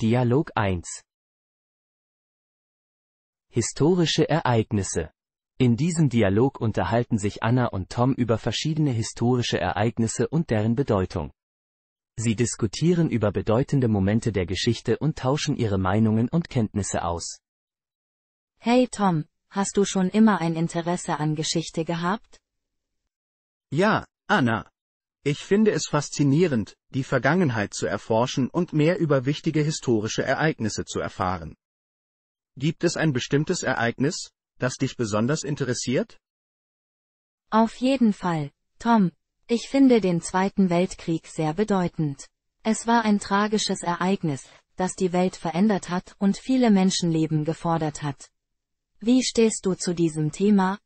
Dialog 1 Historische Ereignisse In diesem Dialog unterhalten sich Anna und Tom über verschiedene historische Ereignisse und deren Bedeutung. Sie diskutieren über bedeutende Momente der Geschichte und tauschen ihre Meinungen und Kenntnisse aus. Hey Tom, hast du schon immer ein Interesse an Geschichte gehabt? Ja, Anna, ich finde es faszinierend, die Vergangenheit zu erforschen und mehr über wichtige historische Ereignisse zu erfahren. Gibt es ein bestimmtes Ereignis, das dich besonders interessiert? Auf jeden Fall, Tom. Ich finde den Zweiten Weltkrieg sehr bedeutend. Es war ein tragisches Ereignis, das die Welt verändert hat und viele Menschenleben gefordert hat. Wie stehst du zu diesem Thema?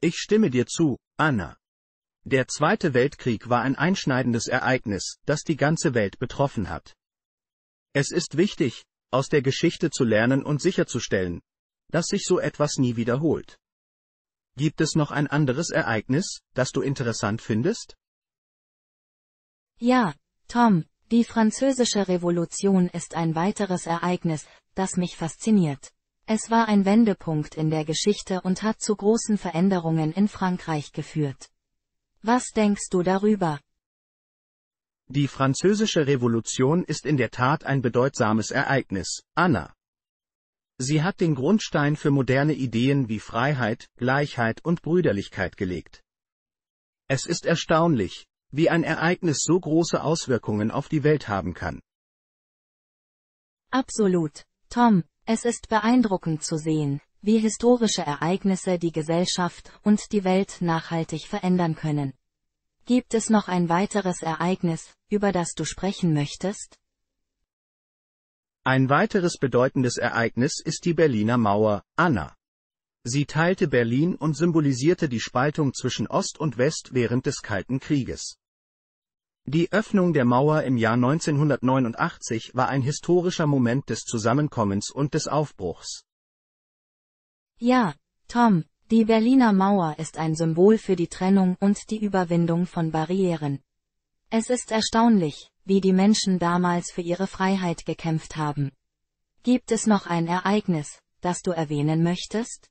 Ich stimme dir zu, Anna. Der Zweite Weltkrieg war ein einschneidendes Ereignis, das die ganze Welt betroffen hat. Es ist wichtig, aus der Geschichte zu lernen und sicherzustellen, dass sich so etwas nie wiederholt. Gibt es noch ein anderes Ereignis, das du interessant findest? Ja, Tom, die französische Revolution ist ein weiteres Ereignis, das mich fasziniert. Es war ein Wendepunkt in der Geschichte und hat zu großen Veränderungen in Frankreich geführt. Was denkst du darüber? Die französische Revolution ist in der Tat ein bedeutsames Ereignis, Anna. Sie hat den Grundstein für moderne Ideen wie Freiheit, Gleichheit und Brüderlichkeit gelegt. Es ist erstaunlich, wie ein Ereignis so große Auswirkungen auf die Welt haben kann. Absolut, Tom, es ist beeindruckend zu sehen, wie historische Ereignisse die Gesellschaft und die Welt nachhaltig verändern können. Gibt es noch ein weiteres Ereignis, über das du sprechen möchtest? Ein weiteres bedeutendes Ereignis ist die Berliner Mauer, Anna. Sie teilte Berlin und symbolisierte die Spaltung zwischen Ost und West während des Kalten Krieges. Die Öffnung der Mauer im Jahr 1989 war ein historischer Moment des Zusammenkommens und des Aufbruchs. Ja, Tom, die Berliner Mauer ist ein Symbol für die Trennung und die Überwindung von Barrieren. Es ist erstaunlich, wie die Menschen damals für ihre Freiheit gekämpft haben. Gibt es noch ein Ereignis, das du erwähnen möchtest?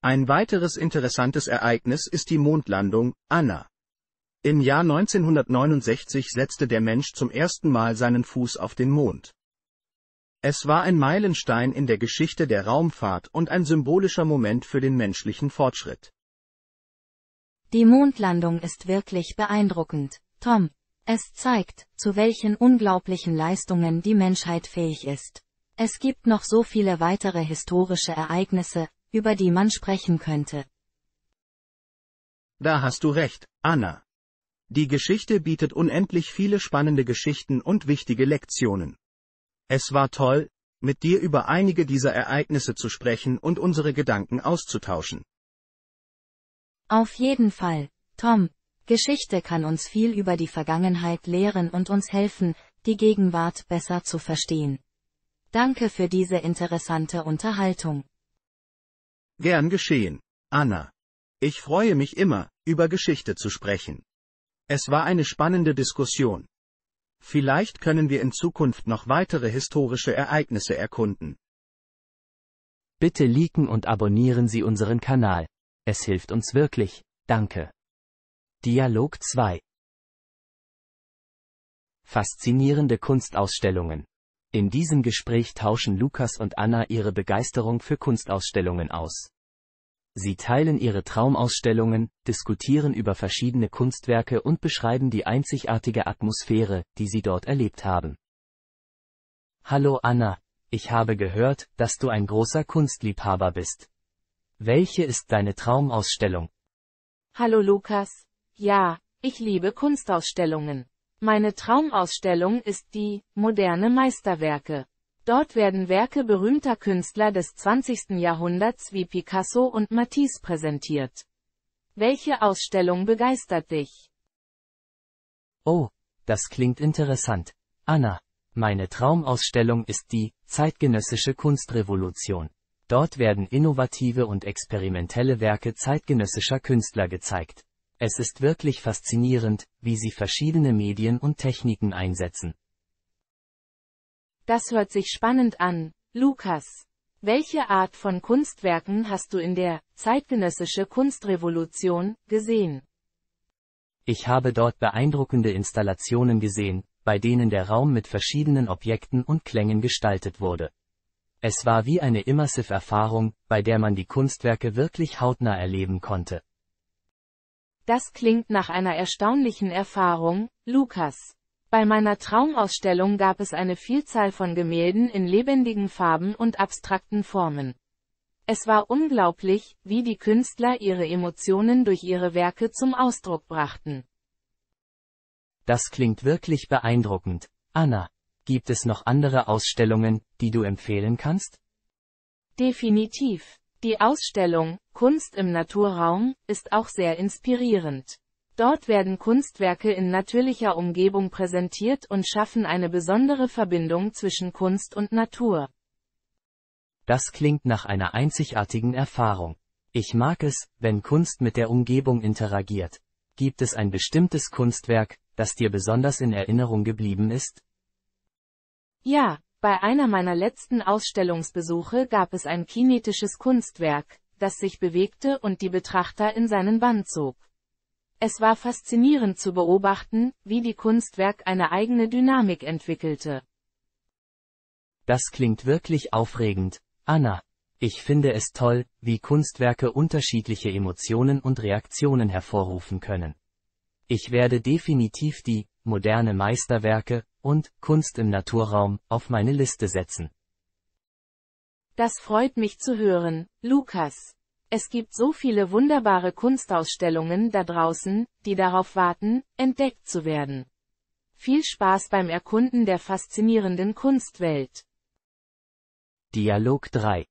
Ein weiteres interessantes Ereignis ist die Mondlandung, Anna. Im Jahr 1969 setzte der Mensch zum ersten Mal seinen Fuß auf den Mond. Es war ein Meilenstein in der Geschichte der Raumfahrt und ein symbolischer Moment für den menschlichen Fortschritt. Die Mondlandung ist wirklich beeindruckend, Tom. Es zeigt, zu welchen unglaublichen Leistungen die Menschheit fähig ist. Es gibt noch so viele weitere historische Ereignisse, über die man sprechen könnte. Da hast du recht, Anna. Die Geschichte bietet unendlich viele spannende Geschichten und wichtige Lektionen. Es war toll, mit dir über einige dieser Ereignisse zu sprechen und unsere Gedanken auszutauschen. Auf jeden Fall, Tom, Geschichte kann uns viel über die Vergangenheit lehren und uns helfen, die Gegenwart besser zu verstehen. Danke für diese interessante Unterhaltung. Gern geschehen, Anna. Ich freue mich immer, über Geschichte zu sprechen. Es war eine spannende Diskussion. Vielleicht können wir in Zukunft noch weitere historische Ereignisse erkunden. Bitte liken und abonnieren Sie unseren Kanal. Es hilft uns wirklich. Danke. Dialog 2 Faszinierende Kunstausstellungen. In diesem Gespräch tauschen Lukas und Anna ihre Begeisterung für Kunstausstellungen aus. Sie teilen ihre Traumausstellungen, diskutieren über verschiedene Kunstwerke und beschreiben die einzigartige Atmosphäre, die sie dort erlebt haben. Hallo Anna, ich habe gehört, dass du ein großer Kunstliebhaber bist. Welche ist deine Traumausstellung? Hallo Lukas. Ja, ich liebe Kunstausstellungen. Meine Traumausstellung ist die moderne Meisterwerke. Dort werden Werke berühmter Künstler des 20. Jahrhunderts wie Picasso und Matisse präsentiert. Welche Ausstellung begeistert dich? Oh, das klingt interessant. Anna, meine Traumausstellung ist die zeitgenössische Kunstrevolution. Dort werden innovative und experimentelle Werke zeitgenössischer Künstler gezeigt. Es ist wirklich faszinierend, wie sie verschiedene Medien und Techniken einsetzen. Das hört sich spannend an, Lukas. Welche Art von Kunstwerken hast du in der zeitgenössische Kunstrevolution gesehen? Ich habe dort beeindruckende Installationen gesehen, bei denen der Raum mit verschiedenen Objekten und Klängen gestaltet wurde. Es war wie eine immersive Erfahrung, bei der man die Kunstwerke wirklich hautnah erleben konnte. Das klingt nach einer erstaunlichen Erfahrung, Lukas. Bei meiner Traumausstellung gab es eine Vielzahl von Gemälden in lebendigen Farben und abstrakten Formen. Es war unglaublich, wie die Künstler ihre Emotionen durch ihre Werke zum Ausdruck brachten. Das klingt wirklich beeindruckend. Anna, gibt es noch andere Ausstellungen, die du empfehlen kannst? Definitiv. Die Ausstellung Kunst im Naturraum ist auch sehr inspirierend. Dort werden Kunstwerke in natürlicher Umgebung präsentiert und schaffen eine besondere Verbindung zwischen Kunst und Natur. Das klingt nach einer einzigartigen Erfahrung. Ich mag es, wenn Kunst mit der Umgebung interagiert. Gibt es ein bestimmtes Kunstwerk, das dir besonders in Erinnerung geblieben ist? Ja, bei einer meiner letzten Ausstellungsbesuche gab es ein kinetisches Kunstwerk, das sich bewegte und die Betrachter in seinen Bann zog. Es war faszinierend zu beobachten, wie die Kunstwerk eine eigene Dynamik entwickelte. Das klingt wirklich aufregend, Anna. Ich finde es toll, wie Kunstwerke unterschiedliche Emotionen und Reaktionen hervorrufen können. Ich werde definitiv die moderne Meisterwerke und Kunst im Naturraum auf meine Liste setzen. Das freut mich zu hören, Lukas. Es gibt so viele wunderbare Kunstausstellungen da draußen, die darauf warten, entdeckt zu werden. Viel Spaß beim Erkunden der faszinierenden Kunstwelt. Dialog 3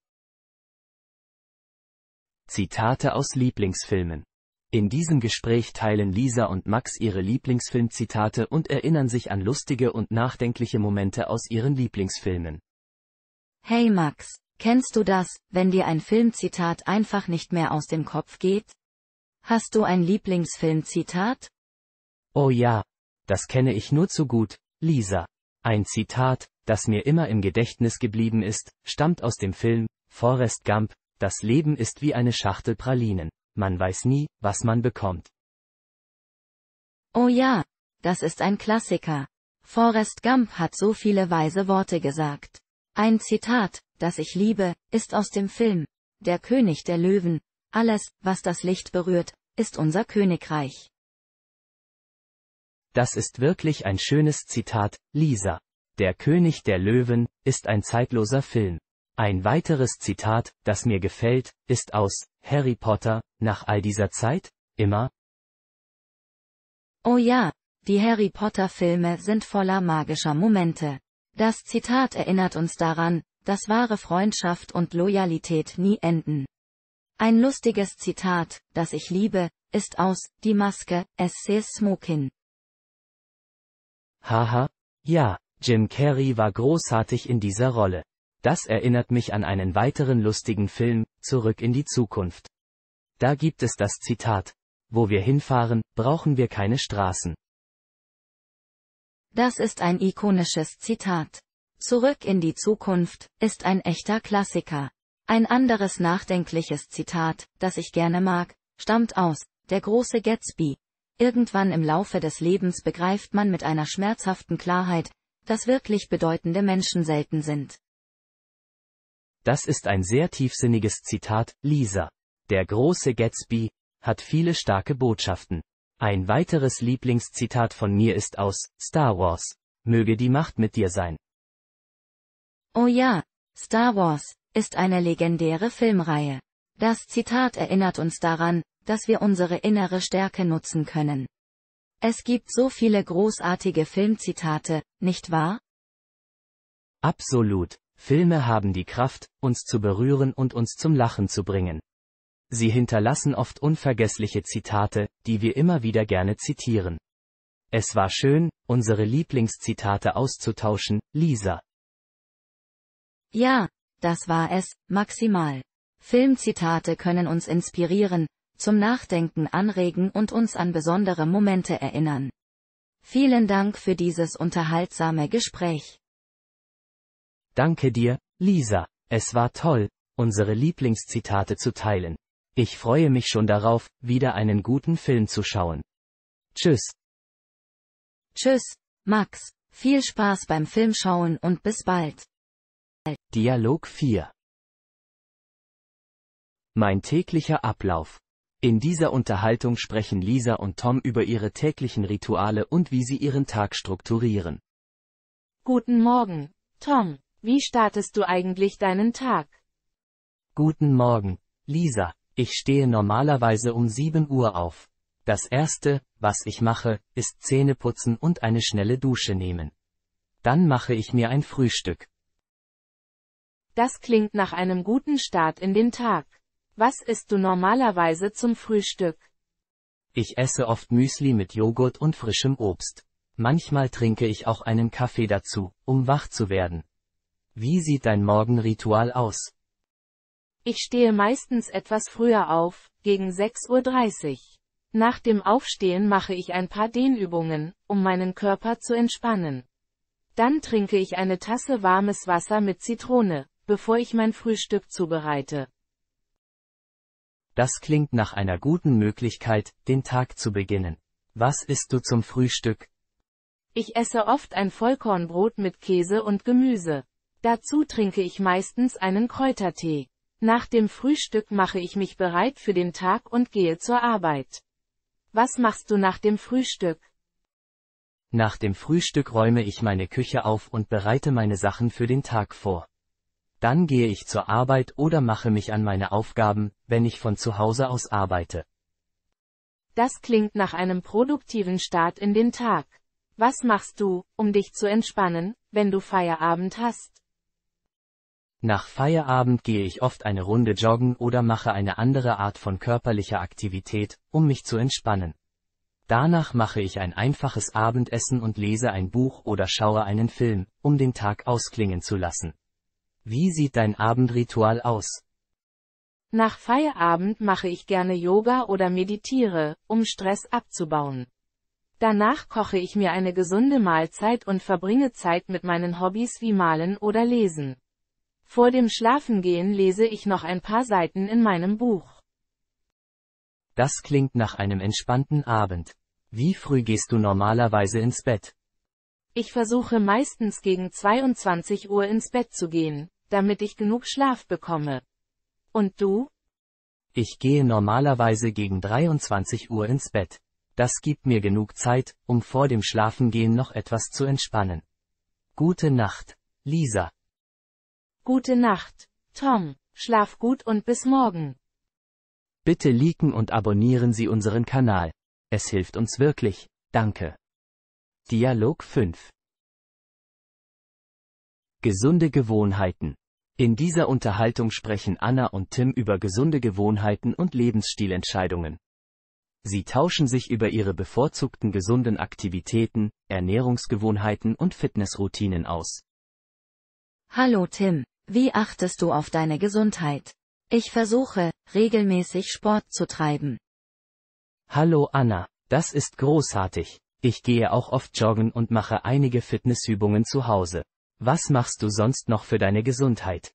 Zitate aus Lieblingsfilmen. In diesem Gespräch teilen Lisa und Max ihre Lieblingsfilmzitate und erinnern sich an lustige und nachdenkliche Momente aus ihren Lieblingsfilmen. Hey Max, Kennst du das, wenn dir ein Filmzitat einfach nicht mehr aus dem Kopf geht? Hast du ein Lieblingsfilmzitat? Oh ja, das kenne ich nur zu gut, Lisa. Ein Zitat, das mir immer im Gedächtnis geblieben ist, stammt aus dem Film Forrest Gump, das Leben ist wie eine Schachtel Pralinen, man weiß nie, was man bekommt. Oh ja, das ist ein Klassiker. Forrest Gump hat so viele weise Worte gesagt. Ein Zitat, das ich liebe, ist aus dem Film, Der König der Löwen, alles, was das Licht berührt, ist unser Königreich. Das ist wirklich ein schönes Zitat, Lisa. Der König der Löwen ist ein zeitloser Film. Ein weiteres Zitat, das mir gefällt, ist aus Harry Potter, nach all dieser Zeit, immer. Oh ja, die Harry Potter Filme sind voller magischer Momente. Das Zitat erinnert uns daran, dass wahre Freundschaft und Loyalität nie enden. Ein lustiges Zitat, das ich liebe, ist aus Die Maske, es says Smokin. Haha, ja, Jim Carrey war großartig in dieser Rolle. Das erinnert mich an einen weiteren lustigen Film, Zurück in die Zukunft. Da gibt es das Zitat. Wo wir hinfahren, brauchen wir keine Straßen. Das ist ein ikonisches Zitat. Zurück in die Zukunft ist ein echter Klassiker. Ein anderes nachdenkliches Zitat, das ich gerne mag, stammt aus Der große Gatsby. Irgendwann im Laufe des Lebens begreift man mit einer schmerzhaften Klarheit, dass wirklich bedeutende Menschen selten sind. Das ist ein sehr tiefsinniges Zitat, Lisa. Der große Gatsby hat viele starke Botschaften. Ein weiteres Lieblingszitat von mir ist aus Star Wars. Möge die Macht mit dir sein. Oh ja, Star Wars ist eine legendäre Filmreihe. Das Zitat erinnert uns daran, dass wir unsere innere Stärke nutzen können. Es gibt so viele großartige Filmzitate, nicht wahr? Absolut. Filme haben die Kraft, uns zu berühren und uns zum Lachen zu bringen. Sie hinterlassen oft unvergessliche Zitate, die wir immer wieder gerne zitieren. Es war schön, unsere Lieblingszitate auszutauschen, Lisa. Ja, das war es, maximal. Filmzitate können uns inspirieren, zum Nachdenken anregen und uns an besondere Momente erinnern. Vielen Dank für dieses unterhaltsame Gespräch. Danke dir, Lisa. Es war toll, unsere Lieblingszitate zu teilen. Ich freue mich schon darauf, wieder einen guten Film zu schauen. Tschüss. Tschüss, Max. Viel Spaß beim Filmschauen und bis bald. Dialog 4 Mein täglicher Ablauf. In dieser Unterhaltung sprechen Lisa und Tom über ihre täglichen Rituale und wie sie ihren Tag strukturieren. Guten Morgen, Tom. Wie startest du eigentlich deinen Tag? Guten Morgen, Lisa. Ich stehe normalerweise um 7 Uhr auf. Das erste, was ich mache, ist Zähneputzen und eine schnelle Dusche nehmen. Dann mache ich mir ein Frühstück. Das klingt nach einem guten Start in den Tag. Was isst du normalerweise zum Frühstück? Ich esse oft Müsli mit Joghurt und frischem Obst. Manchmal trinke ich auch einen Kaffee dazu, um wach zu werden. Wie sieht dein Morgenritual aus? Ich stehe meistens etwas früher auf, gegen 6.30 Uhr. Nach dem Aufstehen mache ich ein paar Dehnübungen, um meinen Körper zu entspannen. Dann trinke ich eine Tasse warmes Wasser mit Zitrone, bevor ich mein Frühstück zubereite. Das klingt nach einer guten Möglichkeit, den Tag zu beginnen. Was isst du zum Frühstück? Ich esse oft ein Vollkornbrot mit Käse und Gemüse. Dazu trinke ich meistens einen Kräutertee. Nach dem Frühstück mache ich mich bereit für den Tag und gehe zur Arbeit. Was machst du nach dem Frühstück? Nach dem Frühstück räume ich meine Küche auf und bereite meine Sachen für den Tag vor. Dann gehe ich zur Arbeit oder mache mich an meine Aufgaben, wenn ich von zu Hause aus arbeite. Das klingt nach einem produktiven Start in den Tag. Was machst du, um dich zu entspannen, wenn du Feierabend hast? Nach Feierabend gehe ich oft eine Runde joggen oder mache eine andere Art von körperlicher Aktivität, um mich zu entspannen. Danach mache ich ein einfaches Abendessen und lese ein Buch oder schaue einen Film, um den Tag ausklingen zu lassen. Wie sieht dein Abendritual aus? Nach Feierabend mache ich gerne Yoga oder meditiere, um Stress abzubauen. Danach koche ich mir eine gesunde Mahlzeit und verbringe Zeit mit meinen Hobbys wie Malen oder Lesen. Vor dem Schlafengehen lese ich noch ein paar Seiten in meinem Buch. Das klingt nach einem entspannten Abend. Wie früh gehst du normalerweise ins Bett? Ich versuche meistens gegen 22 Uhr ins Bett zu gehen, damit ich genug Schlaf bekomme. Und du? Ich gehe normalerweise gegen 23 Uhr ins Bett. Das gibt mir genug Zeit, um vor dem Schlafengehen noch etwas zu entspannen. Gute Nacht, Lisa. Gute Nacht, Tom. Schlaf gut und bis morgen. Bitte liken und abonnieren Sie unseren Kanal. Es hilft uns wirklich. Danke. Dialog 5 Gesunde Gewohnheiten. In dieser Unterhaltung sprechen Anna und Tim über gesunde Gewohnheiten und Lebensstilentscheidungen. Sie tauschen sich über ihre bevorzugten gesunden Aktivitäten, Ernährungsgewohnheiten und Fitnessroutinen aus. Hallo Tim, wie achtest du auf deine Gesundheit? Ich versuche, regelmäßig Sport zu treiben. Hallo Anna, das ist großartig. Ich gehe auch oft joggen und mache einige Fitnessübungen zu Hause. Was machst du sonst noch für deine Gesundheit?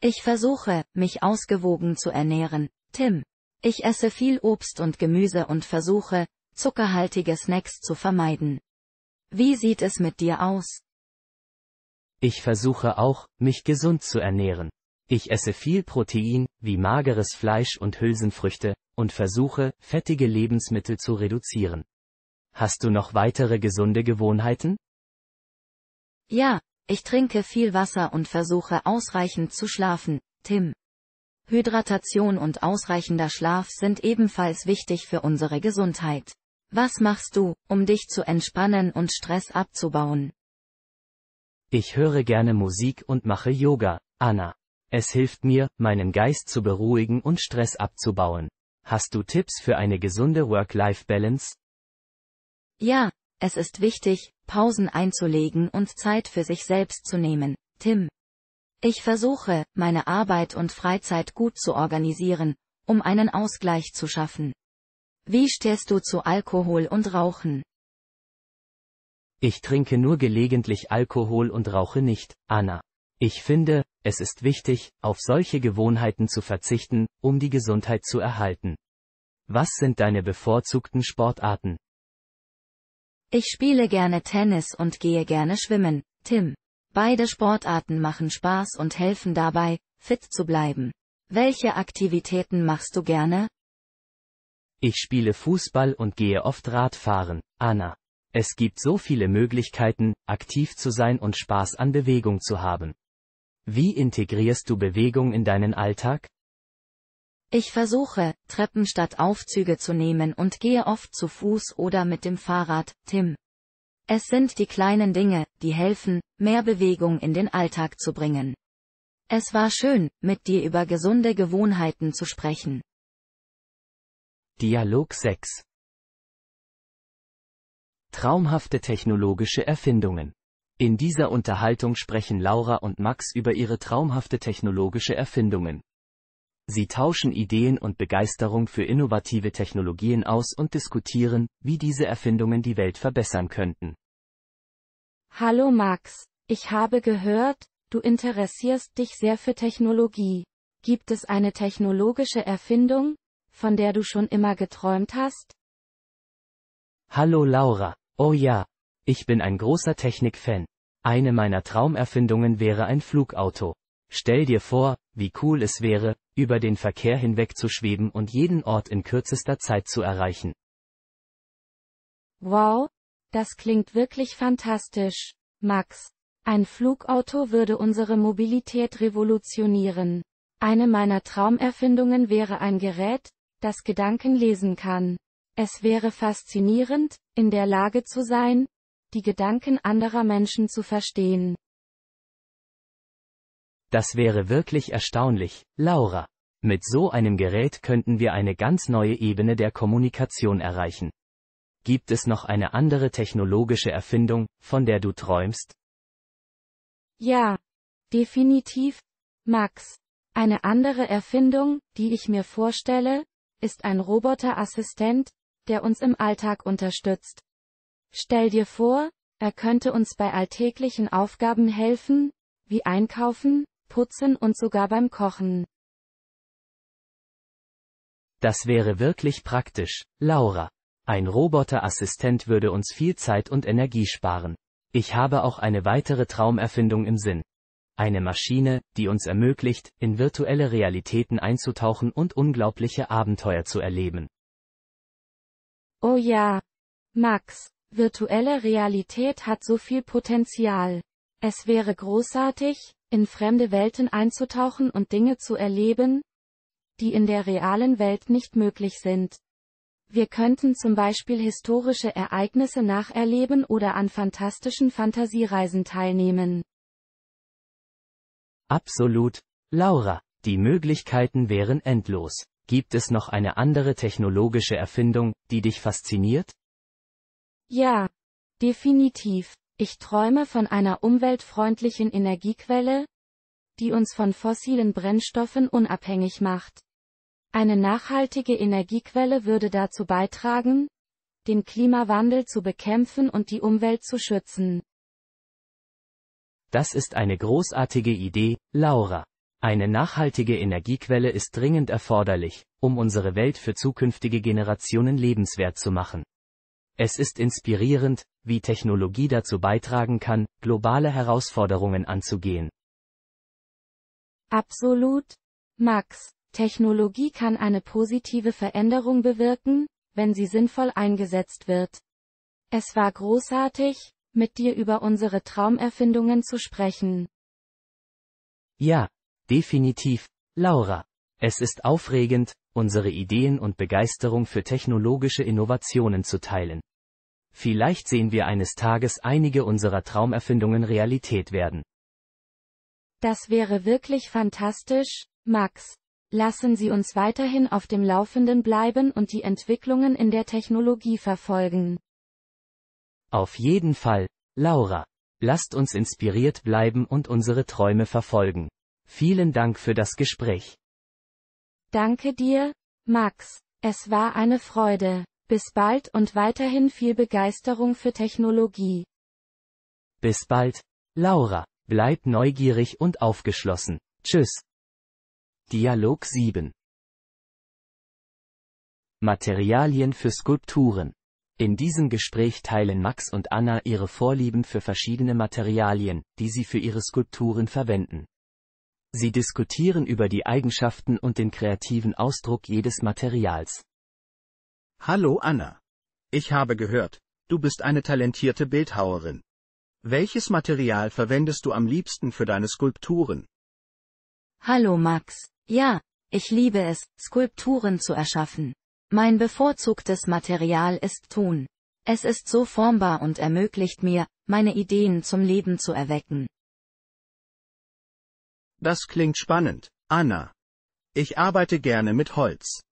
Ich versuche, mich ausgewogen zu ernähren, Tim. Ich esse viel Obst und Gemüse und versuche, zuckerhaltige Snacks zu vermeiden. Wie sieht es mit dir aus? Ich versuche auch, mich gesund zu ernähren. Ich esse viel Protein, wie mageres Fleisch und Hülsenfrüchte, und versuche, fettige Lebensmittel zu reduzieren. Hast du noch weitere gesunde Gewohnheiten? Ja, ich trinke viel Wasser und versuche ausreichend zu schlafen, Tim. Hydratation und ausreichender Schlaf sind ebenfalls wichtig für unsere Gesundheit. Was machst du, um dich zu entspannen und Stress abzubauen? Ich höre gerne Musik und mache Yoga, Anna. Es hilft mir, meinen Geist zu beruhigen und Stress abzubauen. Hast du Tipps für eine gesunde Work-Life-Balance? Ja, es ist wichtig, Pausen einzulegen und Zeit für sich selbst zu nehmen. Tim. Ich versuche, meine Arbeit und Freizeit gut zu organisieren, um einen Ausgleich zu schaffen. Wie stehst du zu Alkohol und Rauchen? Ich trinke nur gelegentlich Alkohol und rauche nicht, Anna. Ich finde, es ist wichtig, auf solche Gewohnheiten zu verzichten, um die Gesundheit zu erhalten. Was sind deine bevorzugten Sportarten? Ich spiele gerne Tennis und gehe gerne schwimmen, Tim. Beide Sportarten machen Spaß und helfen dabei, fit zu bleiben. Welche Aktivitäten machst du gerne? Ich spiele Fußball und gehe oft Radfahren, Anna. Es gibt so viele Möglichkeiten, aktiv zu sein und Spaß an Bewegung zu haben. Wie integrierst du Bewegung in deinen Alltag? Ich versuche, Treppen statt Aufzüge zu nehmen und gehe oft zu Fuß oder mit dem Fahrrad, Tim. Es sind die kleinen Dinge, die helfen, mehr Bewegung in den Alltag zu bringen. Es war schön, mit dir über gesunde Gewohnheiten zu sprechen. Dialog 6 Traumhafte technologische Erfindungen. In dieser Unterhaltung sprechen Laura und Max über ihre traumhafte technologische Erfindungen. Sie tauschen Ideen und Begeisterung für innovative Technologien aus und diskutieren, wie diese Erfindungen die Welt verbessern könnten. Hallo Max, ich habe gehört, du interessierst dich sehr für Technologie. Gibt es eine technologische Erfindung, von der du schon immer geträumt hast? Hallo Laura, oh ja, ich bin ein großer Technik-Fan. Eine meiner Traumerfindungen wäre ein Flugauto. Stell dir vor, wie cool es wäre, über den Verkehr hinweg zu schweben und jeden Ort in kürzester Zeit zu erreichen. Wow, das klingt wirklich fantastisch, Max. Ein Flugauto würde unsere Mobilität revolutionieren. Eine meiner Traumerfindungen wäre ein Gerät, das Gedanken lesen kann. Es wäre faszinierend, in der Lage zu sein, die Gedanken anderer Menschen zu verstehen. Das wäre wirklich erstaunlich, Laura. Mit so einem Gerät könnten wir eine ganz neue Ebene der Kommunikation erreichen. Gibt es noch eine andere technologische Erfindung, von der du träumst? Ja, definitiv, Max. Eine andere Erfindung, die ich mir vorstelle, ist ein Roboterassistent, der uns im Alltag unterstützt. Stell dir vor, er könnte uns bei alltäglichen Aufgaben helfen, wie Einkaufen, Putzen und sogar beim Kochen. Das wäre wirklich praktisch, Laura. Ein Roboterassistent würde uns viel Zeit und Energie sparen. Ich habe auch eine weitere Traumerfindung im Sinn. Eine Maschine, die uns ermöglicht, in virtuelle Realitäten einzutauchen und unglaubliche Abenteuer zu erleben. Oh ja. Max, virtuelle Realität hat so viel Potenzial. Es wäre großartig, in fremde Welten einzutauchen und Dinge zu erleben, die in der realen Welt nicht möglich sind. Wir könnten zum Beispiel historische Ereignisse nacherleben oder an fantastischen Fantasiereisen teilnehmen. Absolut. Laura, die Möglichkeiten wären endlos. Gibt es noch eine andere technologische Erfindung, die dich fasziniert? Ja, definitiv. Ich träume von einer umweltfreundlichen Energiequelle, die uns von fossilen Brennstoffen unabhängig macht. Eine nachhaltige Energiequelle würde dazu beitragen, den Klimawandel zu bekämpfen und die Umwelt zu schützen. Das ist eine großartige Idee, Laura. Eine nachhaltige Energiequelle ist dringend erforderlich, um unsere Welt für zukünftige Generationen lebenswert zu machen. Es ist inspirierend, wie Technologie dazu beitragen kann, globale Herausforderungen anzugehen. Absolut. Max, Technologie kann eine positive Veränderung bewirken, wenn sie sinnvoll eingesetzt wird. Es war großartig, mit dir über unsere Traumerfindungen zu sprechen. Ja, definitiv, Laura. Es ist aufregend, unsere Ideen und Begeisterung für technologische Innovationen zu teilen. Vielleicht sehen wir eines Tages einige unserer Traumerfindungen Realität werden. Das wäre wirklich fantastisch, Max. Lassen Sie uns weiterhin auf dem Laufenden bleiben und die Entwicklungen in der Technologie verfolgen. Auf jeden Fall, Laura. Lasst uns inspiriert bleiben und unsere Träume verfolgen. Vielen Dank für das Gespräch. Danke dir, Max. Es war eine Freude. Bis bald und weiterhin viel Begeisterung für Technologie. Bis bald, Laura. Bleib neugierig und aufgeschlossen. Tschüss. Dialog 7. Materialien für Skulpturen. In diesem Gespräch teilen Max und Anna ihre Vorlieben für verschiedene Materialien, die sie für ihre Skulpturen verwenden. Sie diskutieren über die Eigenschaften und den kreativen Ausdruck jedes Materials. Hallo Anna. Ich habe gehört, du bist eine talentierte Bildhauerin. Welches Material verwendest du am liebsten für deine Skulpturen? Hallo Max. Ja, ich liebe es, Skulpturen zu erschaffen. Mein bevorzugtes Material ist Ton. Es ist so formbar und ermöglicht mir, meine Ideen zum Leben zu erwecken. Das klingt spannend, Anna. Ich arbeite gerne mit Holz.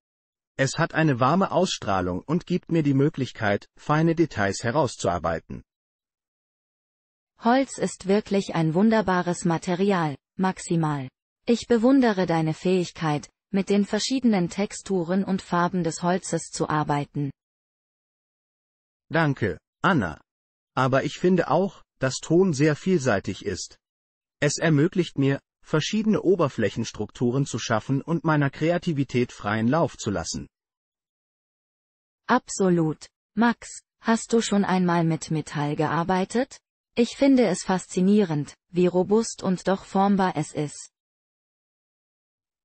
Es hat eine warme Ausstrahlung und gibt mir die Möglichkeit, feine Details herauszuarbeiten. Holz ist wirklich ein wunderbares Material, maximal. Ich bewundere deine Fähigkeit, mit den verschiedenen Texturen und Farben des Holzes zu arbeiten. Danke, Anna. Aber ich finde auch, dass Ton sehr vielseitig ist. Es ermöglicht mir, verschiedene Oberflächenstrukturen zu schaffen und meiner Kreativität freien Lauf zu lassen. Absolut. Max, hast du schon einmal mit Metall gearbeitet? Ich finde es faszinierend, wie robust und doch formbar es ist.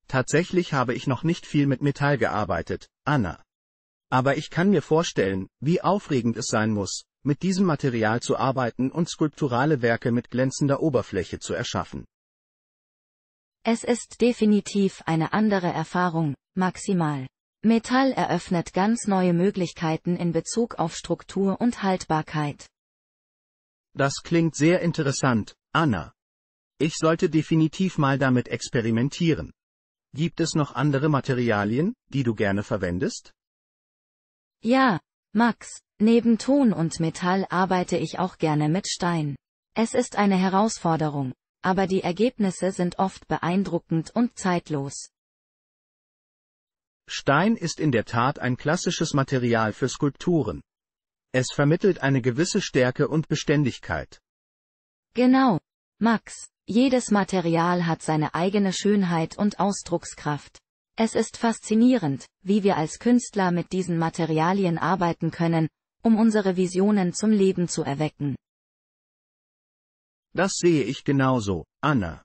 Tatsächlich habe ich noch nicht viel mit Metall gearbeitet, Anna. Aber ich kann mir vorstellen, wie aufregend es sein muss, mit diesem Material zu arbeiten und skulpturale Werke mit glänzender Oberfläche zu erschaffen. Es ist definitiv eine andere Erfahrung, maximal. Metall eröffnet ganz neue Möglichkeiten in Bezug auf Struktur und Haltbarkeit. Das klingt sehr interessant, Anna. Ich sollte definitiv mal damit experimentieren. Gibt es noch andere Materialien, die du gerne verwendest? Ja, Max, neben Ton und Metall arbeite ich auch gerne mit Stein. Es ist eine Herausforderung, aber die Ergebnisse sind oft beeindruckend und zeitlos. Stein ist in der Tat ein klassisches Material für Skulpturen. Es vermittelt eine gewisse Stärke und Beständigkeit. Genau, Max, jedes Material hat seine eigene Schönheit und Ausdruckskraft. Es ist faszinierend, wie wir als Künstler mit diesen Materialien arbeiten können, um unsere Visionen zum Leben zu erwecken. Das sehe ich genauso, Anna.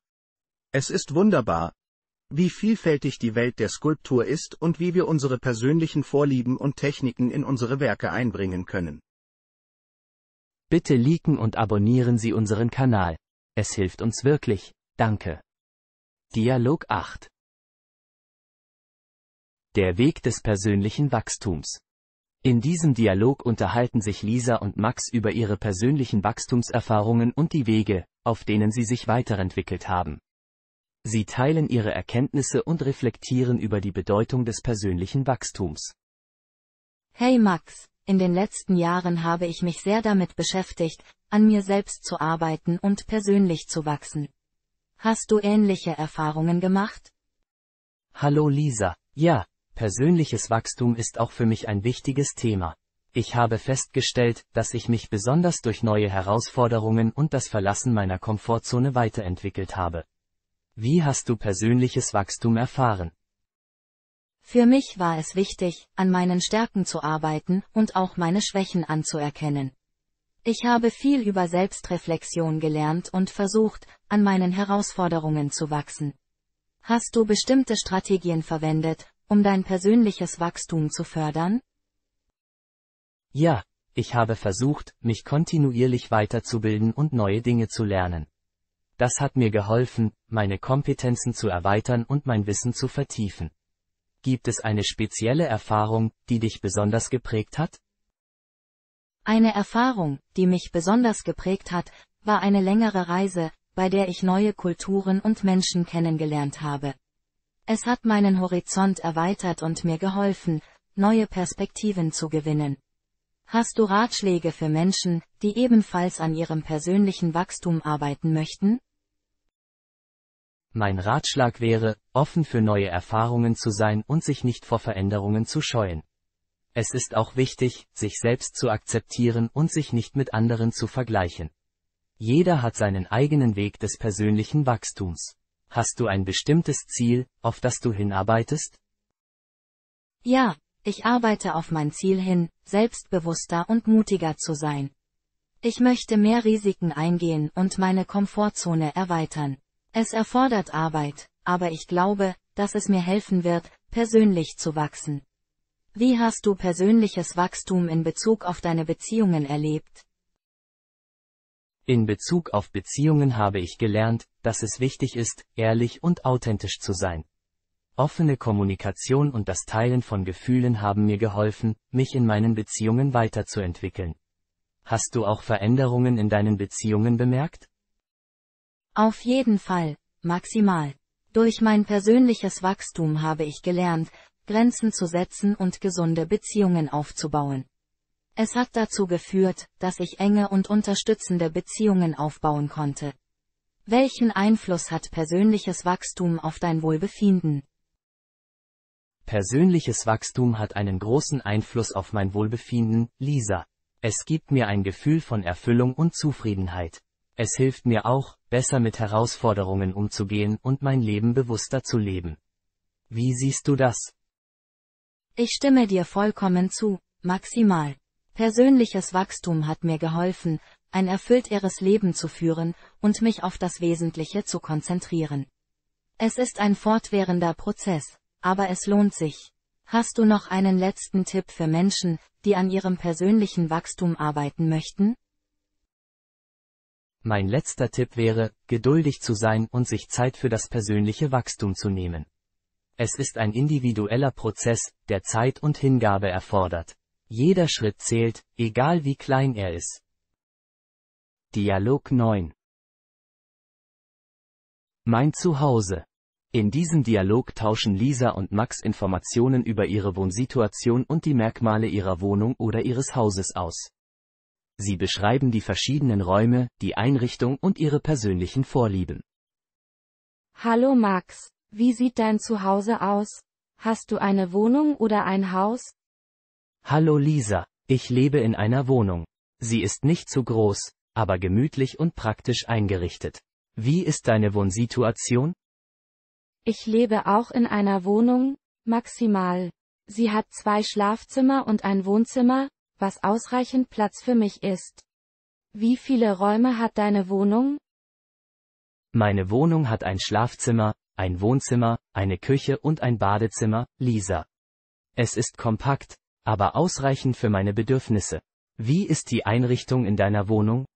Es ist wunderbar, wie vielfältig die Welt der Skulptur ist und wie wir unsere persönlichen Vorlieben und Techniken in unsere Werke einbringen können. Bitte liken und abonnieren Sie unseren Kanal. Es hilft uns wirklich. Danke. Dialog 8 Der Weg des persönlichen Wachstums in diesem Dialog unterhalten sich Lisa und Max über ihre persönlichen Wachstumserfahrungen und die Wege, auf denen sie sich weiterentwickelt haben. Sie teilen ihre Erkenntnisse und reflektieren über die Bedeutung des persönlichen Wachstums. Hey Max, in den letzten Jahren habe ich mich sehr damit beschäftigt, an mir selbst zu arbeiten und persönlich zu wachsen. Hast du ähnliche Erfahrungen gemacht? Hallo Lisa, ja, Persönliches Wachstum ist auch für mich ein wichtiges Thema. Ich habe festgestellt, dass ich mich besonders durch neue Herausforderungen und das Verlassen meiner Komfortzone weiterentwickelt habe. Wie hast du persönliches Wachstum erfahren? Für mich war es wichtig, an meinen Stärken zu arbeiten und auch meine Schwächen anzuerkennen. Ich habe viel über Selbstreflexion gelernt und versucht, an meinen Herausforderungen zu wachsen. Hast du bestimmte Strategien verwendet, um dein persönliches Wachstum zu fördern? Ja, ich habe versucht, mich kontinuierlich weiterzubilden und neue Dinge zu lernen. Das hat mir geholfen, meine Kompetenzen zu erweitern und mein Wissen zu vertiefen. Gibt es eine spezielle Erfahrung, die dich besonders geprägt hat? Eine Erfahrung, die mich besonders geprägt hat, war eine längere Reise, bei der ich neue Kulturen und Menschen kennengelernt habe. Es hat meinen Horizont erweitert und mir geholfen, neue Perspektiven zu gewinnen. Hast du Ratschläge für Menschen, die ebenfalls an ihrem persönlichen Wachstum arbeiten möchten? Mein Ratschlag wäre, offen für neue Erfahrungen zu sein und sich nicht vor Veränderungen zu scheuen. Es ist auch wichtig, sich selbst zu akzeptieren und sich nicht mit anderen zu vergleichen. Jeder hat seinen eigenen Weg des persönlichen Wachstums. Hast du ein bestimmtes Ziel, auf das du hinarbeitest? Ja, ich arbeite auf mein Ziel hin, selbstbewusster und mutiger zu sein. Ich möchte mehr Risiken eingehen und meine Komfortzone erweitern. Es erfordert Arbeit, aber ich glaube, dass es mir helfen wird, persönlich zu wachsen. Wie hast du persönliches Wachstum in Bezug auf deine Beziehungen erlebt? In Bezug auf Beziehungen habe ich gelernt, dass es wichtig ist, ehrlich und authentisch zu sein. Offene Kommunikation und das Teilen von Gefühlen haben mir geholfen, mich in meinen Beziehungen weiterzuentwickeln. Hast du auch Veränderungen in deinen Beziehungen bemerkt? Auf jeden Fall, maximal. Durch mein persönliches Wachstum habe ich gelernt, Grenzen zu setzen und gesunde Beziehungen aufzubauen. Es hat dazu geführt, dass ich enge und unterstützende Beziehungen aufbauen konnte. Welchen Einfluss hat persönliches Wachstum auf dein Wohlbefinden? Persönliches Wachstum hat einen großen Einfluss auf mein Wohlbefinden, Lisa. Es gibt mir ein Gefühl von Erfüllung und Zufriedenheit. Es hilft mir auch, besser mit Herausforderungen umzugehen und mein Leben bewusster zu leben. Wie siehst du das? Ich stimme dir vollkommen zu, maximal. Persönliches Wachstum hat mir geholfen, ein erfüllteres Leben zu führen und mich auf das Wesentliche zu konzentrieren. Es ist ein fortwährender Prozess, aber es lohnt sich. Hast du noch einen letzten Tipp für Menschen, die an ihrem persönlichen Wachstum arbeiten möchten? Mein letzter Tipp wäre, geduldig zu sein und sich Zeit für das persönliche Wachstum zu nehmen. Es ist ein individueller Prozess, der Zeit und Hingabe erfordert. Jeder Schritt zählt, egal wie klein er ist. Dialog 9 Mein Zuhause. In diesem Dialog tauschen Lisa und Max Informationen über ihre Wohnsituation und die Merkmale ihrer Wohnung oder ihres Hauses aus. Sie beschreiben die verschiedenen Räume, die Einrichtung und ihre persönlichen Vorlieben. Hallo Max, wie sieht dein Zuhause aus? Hast du eine Wohnung oder ein Haus? Hallo Lisa, ich lebe in einer Wohnung. Sie ist nicht zu groß, aber gemütlich und praktisch eingerichtet. Wie ist deine Wohnsituation? Ich lebe auch in einer Wohnung, maximal. Sie hat zwei Schlafzimmer und ein Wohnzimmer, was ausreichend Platz für mich ist. Wie viele Räume hat deine Wohnung? Meine Wohnung hat ein Schlafzimmer, ein Wohnzimmer, eine Küche und ein Badezimmer, Lisa. Es ist kompakt, aber ausreichend für meine Bedürfnisse. Wie ist die Einrichtung in deiner Wohnung?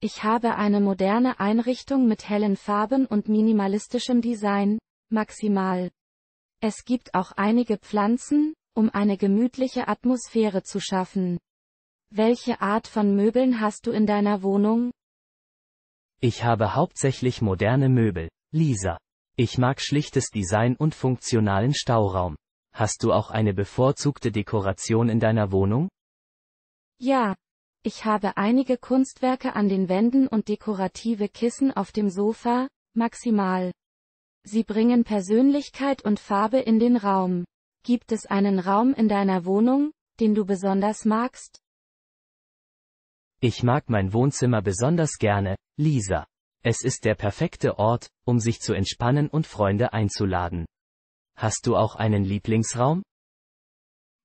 Ich habe eine moderne Einrichtung mit hellen Farben und minimalistischem Design, maximal. Es gibt auch einige Pflanzen, um eine gemütliche Atmosphäre zu schaffen. Welche Art von Möbeln hast du in deiner Wohnung? Ich habe hauptsächlich moderne Möbel, Lisa. Ich mag schlichtes Design und funktionalen Stauraum. Hast du auch eine bevorzugte Dekoration in deiner Wohnung? Ja. Ich habe einige Kunstwerke an den Wänden und dekorative Kissen auf dem Sofa, maximal. Sie bringen Persönlichkeit und Farbe in den Raum. Gibt es einen Raum in deiner Wohnung, den du besonders magst? Ich mag mein Wohnzimmer besonders gerne, Lisa. Es ist der perfekte Ort, um sich zu entspannen und Freunde einzuladen. Hast du auch einen Lieblingsraum?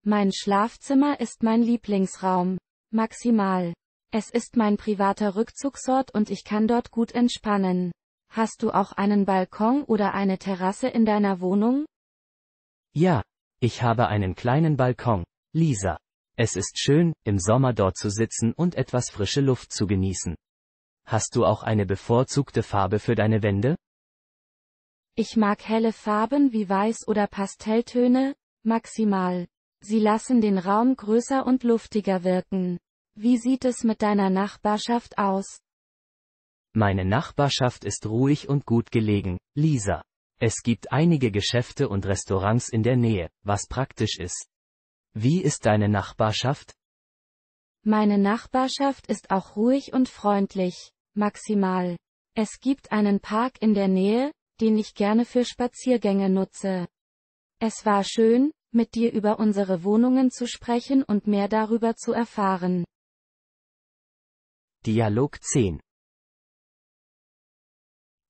Mein Schlafzimmer ist mein Lieblingsraum. Maximal. Es ist mein privater Rückzugsort und ich kann dort gut entspannen. Hast du auch einen Balkon oder eine Terrasse in deiner Wohnung? Ja, ich habe einen kleinen Balkon. Lisa. Es ist schön, im Sommer dort zu sitzen und etwas frische Luft zu genießen. Hast du auch eine bevorzugte Farbe für deine Wände? Ich mag helle Farben wie Weiß oder Pastelltöne, maximal. Sie lassen den Raum größer und luftiger wirken. Wie sieht es mit deiner Nachbarschaft aus? Meine Nachbarschaft ist ruhig und gut gelegen, Lisa. Es gibt einige Geschäfte und Restaurants in der Nähe, was praktisch ist. Wie ist deine Nachbarschaft? Meine Nachbarschaft ist auch ruhig und freundlich, maximal. Es gibt einen Park in der Nähe, den ich gerne für Spaziergänge nutze. Es war schön, mit dir über unsere Wohnungen zu sprechen und mehr darüber zu erfahren. Dialog 10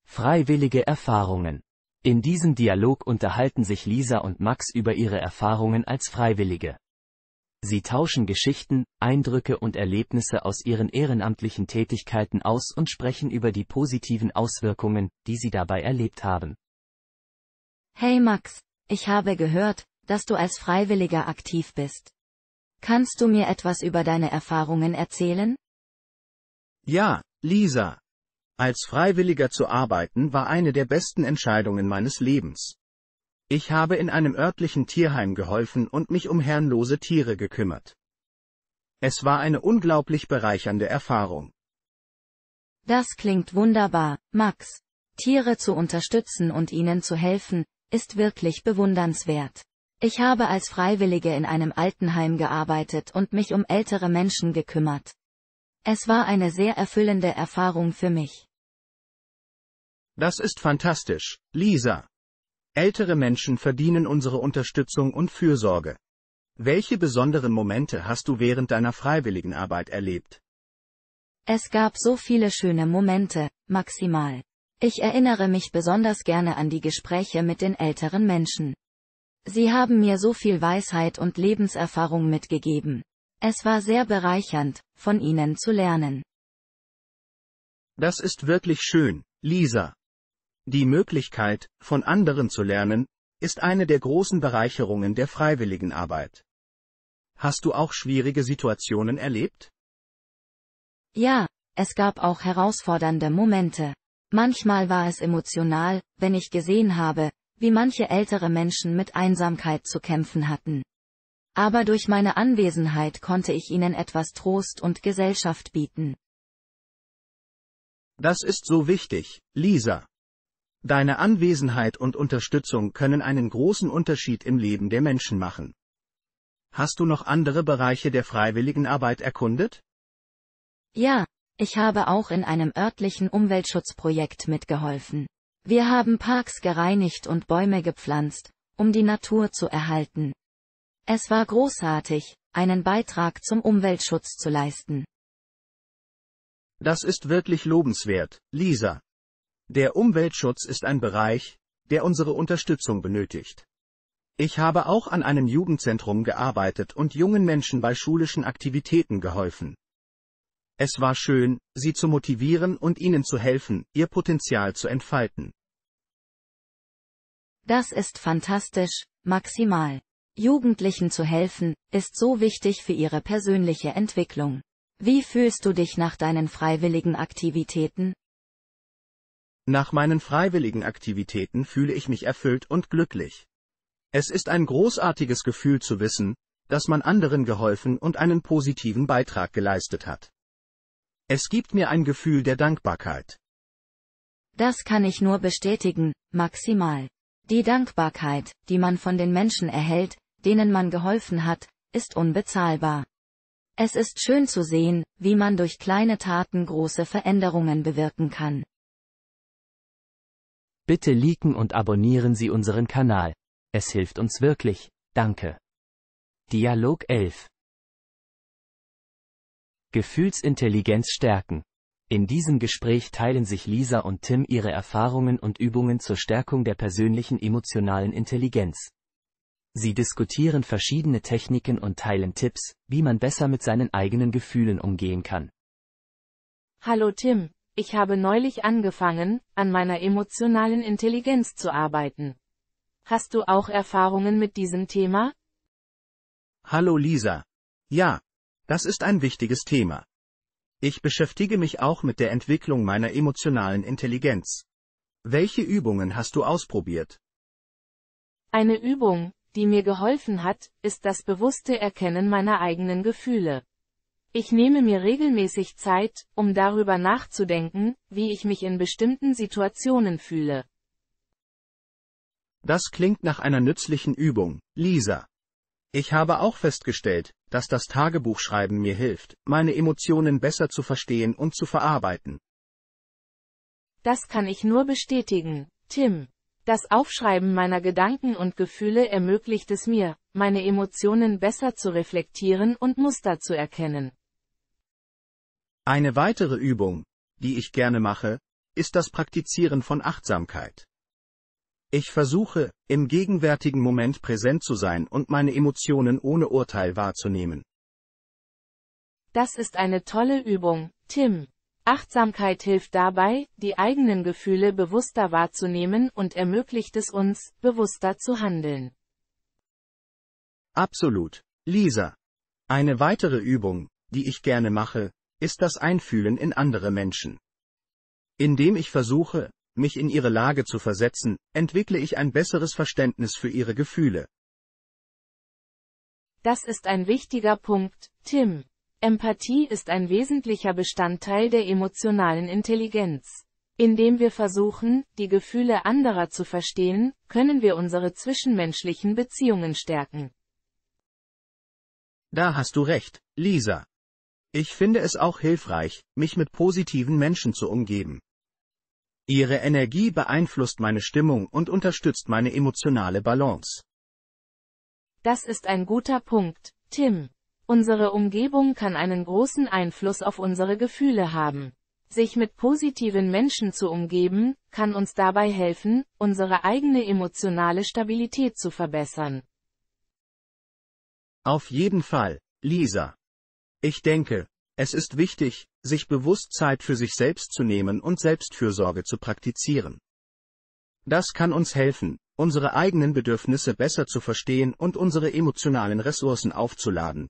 Freiwillige Erfahrungen in diesem Dialog unterhalten sich Lisa und Max über ihre Erfahrungen als Freiwillige. Sie tauschen Geschichten, Eindrücke und Erlebnisse aus ihren ehrenamtlichen Tätigkeiten aus und sprechen über die positiven Auswirkungen, die sie dabei erlebt haben. Hey Max, ich habe gehört, dass du als Freiwilliger aktiv bist. Kannst du mir etwas über deine Erfahrungen erzählen? Ja, Lisa. Als Freiwilliger zu arbeiten war eine der besten Entscheidungen meines Lebens. Ich habe in einem örtlichen Tierheim geholfen und mich um herrenlose Tiere gekümmert. Es war eine unglaublich bereichernde Erfahrung. Das klingt wunderbar, Max. Tiere zu unterstützen und ihnen zu helfen, ist wirklich bewundernswert. Ich habe als Freiwillige in einem Altenheim gearbeitet und mich um ältere Menschen gekümmert. Es war eine sehr erfüllende Erfahrung für mich. Das ist fantastisch, Lisa. Ältere Menschen verdienen unsere Unterstützung und Fürsorge. Welche besonderen Momente hast du während deiner Freiwilligenarbeit erlebt? Es gab so viele schöne Momente, maximal. Ich erinnere mich besonders gerne an die Gespräche mit den älteren Menschen. Sie haben mir so viel Weisheit und Lebenserfahrung mitgegeben. Es war sehr bereichernd, von ihnen zu lernen. Das ist wirklich schön, Lisa. Die Möglichkeit, von anderen zu lernen, ist eine der großen Bereicherungen der freiwilligen Arbeit. Hast du auch schwierige Situationen erlebt? Ja, es gab auch herausfordernde Momente. Manchmal war es emotional, wenn ich gesehen habe, wie manche ältere Menschen mit Einsamkeit zu kämpfen hatten. Aber durch meine Anwesenheit konnte ich ihnen etwas Trost und Gesellschaft bieten. Das ist so wichtig, Lisa. Deine Anwesenheit und Unterstützung können einen großen Unterschied im Leben der Menschen machen. Hast du noch andere Bereiche der Freiwilligenarbeit erkundet? Ja, ich habe auch in einem örtlichen Umweltschutzprojekt mitgeholfen. Wir haben Parks gereinigt und Bäume gepflanzt, um die Natur zu erhalten. Es war großartig, einen Beitrag zum Umweltschutz zu leisten. Das ist wirklich lobenswert, Lisa. Der Umweltschutz ist ein Bereich, der unsere Unterstützung benötigt. Ich habe auch an einem Jugendzentrum gearbeitet und jungen Menschen bei schulischen Aktivitäten geholfen. Es war schön, sie zu motivieren und ihnen zu helfen, ihr Potenzial zu entfalten. Das ist fantastisch, maximal. Jugendlichen zu helfen, ist so wichtig für ihre persönliche Entwicklung. Wie fühlst du dich nach deinen freiwilligen Aktivitäten? Nach meinen freiwilligen Aktivitäten fühle ich mich erfüllt und glücklich. Es ist ein großartiges Gefühl zu wissen, dass man anderen geholfen und einen positiven Beitrag geleistet hat. Es gibt mir ein Gefühl der Dankbarkeit. Das kann ich nur bestätigen, maximal. Die Dankbarkeit, die man von den Menschen erhält, denen man geholfen hat, ist unbezahlbar. Es ist schön zu sehen, wie man durch kleine Taten große Veränderungen bewirken kann. Bitte liken und abonnieren Sie unseren Kanal. Es hilft uns wirklich. Danke. Dialog 11. Gefühlsintelligenz stärken. In diesem Gespräch teilen sich Lisa und Tim ihre Erfahrungen und Übungen zur Stärkung der persönlichen emotionalen Intelligenz. Sie diskutieren verschiedene Techniken und teilen Tipps, wie man besser mit seinen eigenen Gefühlen umgehen kann. Hallo Tim, ich habe neulich angefangen, an meiner emotionalen Intelligenz zu arbeiten. Hast du auch Erfahrungen mit diesem Thema? Hallo Lisa. Ja, das ist ein wichtiges Thema. Ich beschäftige mich auch mit der Entwicklung meiner emotionalen Intelligenz. Welche Übungen hast du ausprobiert? Eine Übung, die mir geholfen hat, ist das bewusste Erkennen meiner eigenen Gefühle. Ich nehme mir regelmäßig Zeit, um darüber nachzudenken, wie ich mich in bestimmten Situationen fühle. Das klingt nach einer nützlichen Übung, Lisa. Ich habe auch festgestellt, dass das Tagebuchschreiben mir hilft, meine Emotionen besser zu verstehen und zu verarbeiten. Das kann ich nur bestätigen, Tim. Das Aufschreiben meiner Gedanken und Gefühle ermöglicht es mir, meine Emotionen besser zu reflektieren und Muster zu erkennen. Eine weitere Übung, die ich gerne mache, ist das Praktizieren von Achtsamkeit. Ich versuche, im gegenwärtigen Moment präsent zu sein und meine Emotionen ohne Urteil wahrzunehmen. Das ist eine tolle Übung, Tim. Achtsamkeit hilft dabei, die eigenen Gefühle bewusster wahrzunehmen und ermöglicht es uns, bewusster zu handeln. Absolut, Lisa. Eine weitere Übung, die ich gerne mache, ist das Einfühlen in andere Menschen. Indem ich versuche, mich in ihre Lage zu versetzen, entwickle ich ein besseres Verständnis für ihre Gefühle. Das ist ein wichtiger Punkt, Tim. Empathie ist ein wesentlicher Bestandteil der emotionalen Intelligenz. Indem wir versuchen, die Gefühle anderer zu verstehen, können wir unsere zwischenmenschlichen Beziehungen stärken. Da hast du recht, Lisa. Ich finde es auch hilfreich, mich mit positiven Menschen zu umgeben. Ihre Energie beeinflusst meine Stimmung und unterstützt meine emotionale Balance. Das ist ein guter Punkt, Tim. Unsere Umgebung kann einen großen Einfluss auf unsere Gefühle haben. Sich mit positiven Menschen zu umgeben, kann uns dabei helfen, unsere eigene emotionale Stabilität zu verbessern. Auf jeden Fall, Lisa. Ich denke, es ist wichtig, sich bewusst Zeit für sich selbst zu nehmen und Selbstfürsorge zu praktizieren. Das kann uns helfen, unsere eigenen Bedürfnisse besser zu verstehen und unsere emotionalen Ressourcen aufzuladen.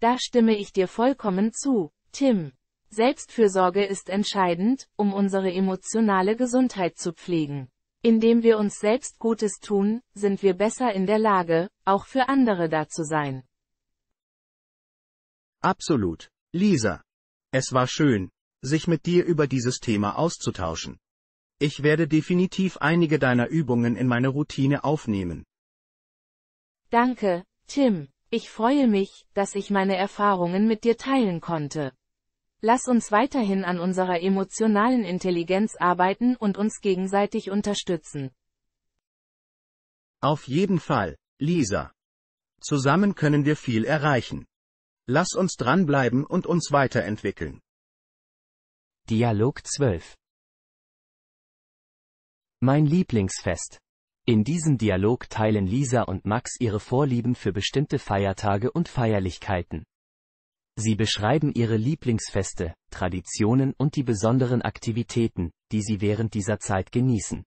Da stimme ich dir vollkommen zu, Tim. Selbstfürsorge ist entscheidend, um unsere emotionale Gesundheit zu pflegen. Indem wir uns selbst Gutes tun, sind wir besser in der Lage, auch für andere da zu sein. Absolut. Lisa. Es war schön, sich mit dir über dieses Thema auszutauschen. Ich werde definitiv einige deiner Übungen in meine Routine aufnehmen. Danke, Tim. Ich freue mich, dass ich meine Erfahrungen mit dir teilen konnte. Lass uns weiterhin an unserer emotionalen Intelligenz arbeiten und uns gegenseitig unterstützen. Auf jeden Fall, Lisa. Zusammen können wir viel erreichen. Lass uns dranbleiben und uns weiterentwickeln. Dialog 12 Mein Lieblingsfest. In diesem Dialog teilen Lisa und Max ihre Vorlieben für bestimmte Feiertage und Feierlichkeiten. Sie beschreiben ihre Lieblingsfeste, Traditionen und die besonderen Aktivitäten, die sie während dieser Zeit genießen.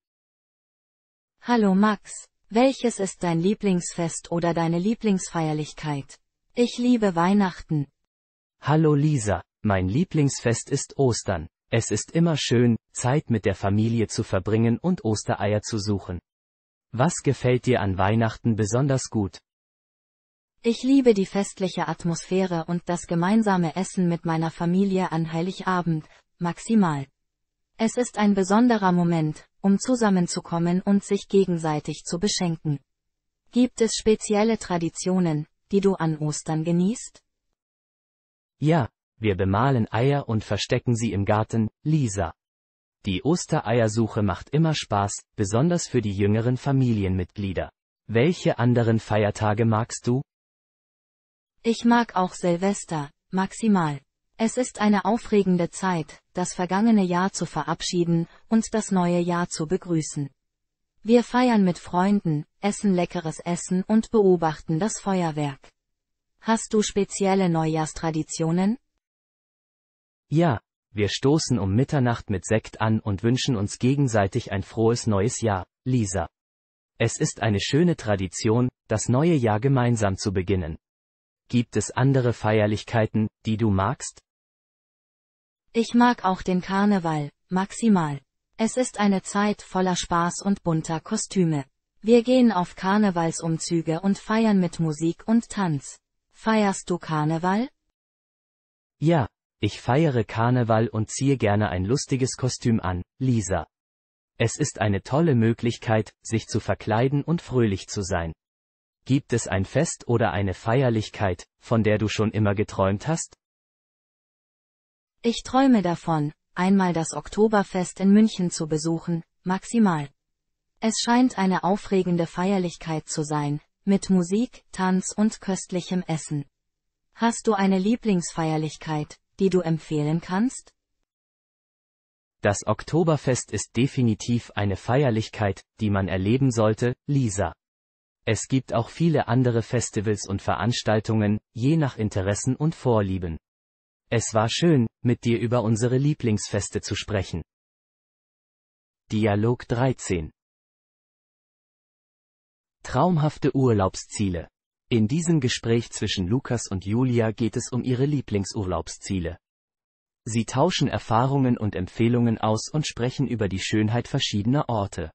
Hallo Max, welches ist dein Lieblingsfest oder deine Lieblingsfeierlichkeit? Ich liebe Weihnachten. Hallo Lisa, mein Lieblingsfest ist Ostern. Es ist immer schön, Zeit mit der Familie zu verbringen und Ostereier zu suchen. Was gefällt dir an Weihnachten besonders gut? Ich liebe die festliche Atmosphäre und das gemeinsame Essen mit meiner Familie an Heiligabend, maximal. Es ist ein besonderer Moment, um zusammenzukommen und sich gegenseitig zu beschenken. Gibt es spezielle Traditionen, die du an Ostern genießt? Ja, wir bemalen Eier und verstecken sie im Garten, Lisa. Die Ostereiersuche macht immer Spaß, besonders für die jüngeren Familienmitglieder. Welche anderen Feiertage magst du? Ich mag auch Silvester, maximal. Es ist eine aufregende Zeit, das vergangene Jahr zu verabschieden und das neue Jahr zu begrüßen. Wir feiern mit Freunden, essen leckeres Essen und beobachten das Feuerwerk. Hast du spezielle Neujahrstraditionen? Ja, wir stoßen um Mitternacht mit Sekt an und wünschen uns gegenseitig ein frohes neues Jahr, Lisa. Es ist eine schöne Tradition, das neue Jahr gemeinsam zu beginnen. Gibt es andere Feierlichkeiten, die du magst? Ich mag auch den Karneval, maximal. Es ist eine Zeit voller Spaß und bunter Kostüme. Wir gehen auf Karnevalsumzüge und feiern mit Musik und Tanz. Feierst du Karneval? Ja, ich feiere Karneval und ziehe gerne ein lustiges Kostüm an, Lisa. Es ist eine tolle Möglichkeit, sich zu verkleiden und fröhlich zu sein. Gibt es ein Fest oder eine Feierlichkeit, von der du schon immer geträumt hast? Ich träume davon, einmal das Oktoberfest in München zu besuchen, maximal. Es scheint eine aufregende Feierlichkeit zu sein, mit Musik, Tanz und köstlichem Essen. Hast du eine Lieblingsfeierlichkeit, die du empfehlen kannst? Das Oktoberfest ist definitiv eine Feierlichkeit, die man erleben sollte, Lisa. Es gibt auch viele andere Festivals und Veranstaltungen, je nach Interessen und Vorlieben. Es war schön, mit dir über unsere Lieblingsfeste zu sprechen. Dialog 13 Traumhafte Urlaubsziele. In diesem Gespräch zwischen Lukas und Julia geht es um ihre Lieblingsurlaubsziele. Sie tauschen Erfahrungen und Empfehlungen aus und sprechen über die Schönheit verschiedener Orte.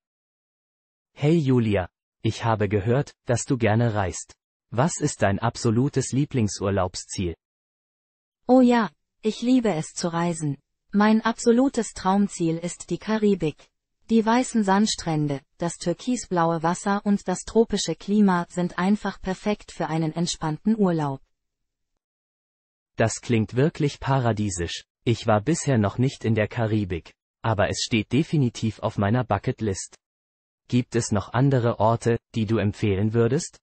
Hey Julia, ich habe gehört, dass du gerne reist. Was ist dein absolutes Lieblingsurlaubsziel? Oh ja, ich liebe es zu reisen. Mein absolutes Traumziel ist die Karibik. Die weißen Sandstrände, das türkisblaue Wasser und das tropische Klima sind einfach perfekt für einen entspannten Urlaub. Das klingt wirklich paradiesisch. Ich war bisher noch nicht in der Karibik, aber es steht definitiv auf meiner Bucketlist. Gibt es noch andere Orte, die du empfehlen würdest?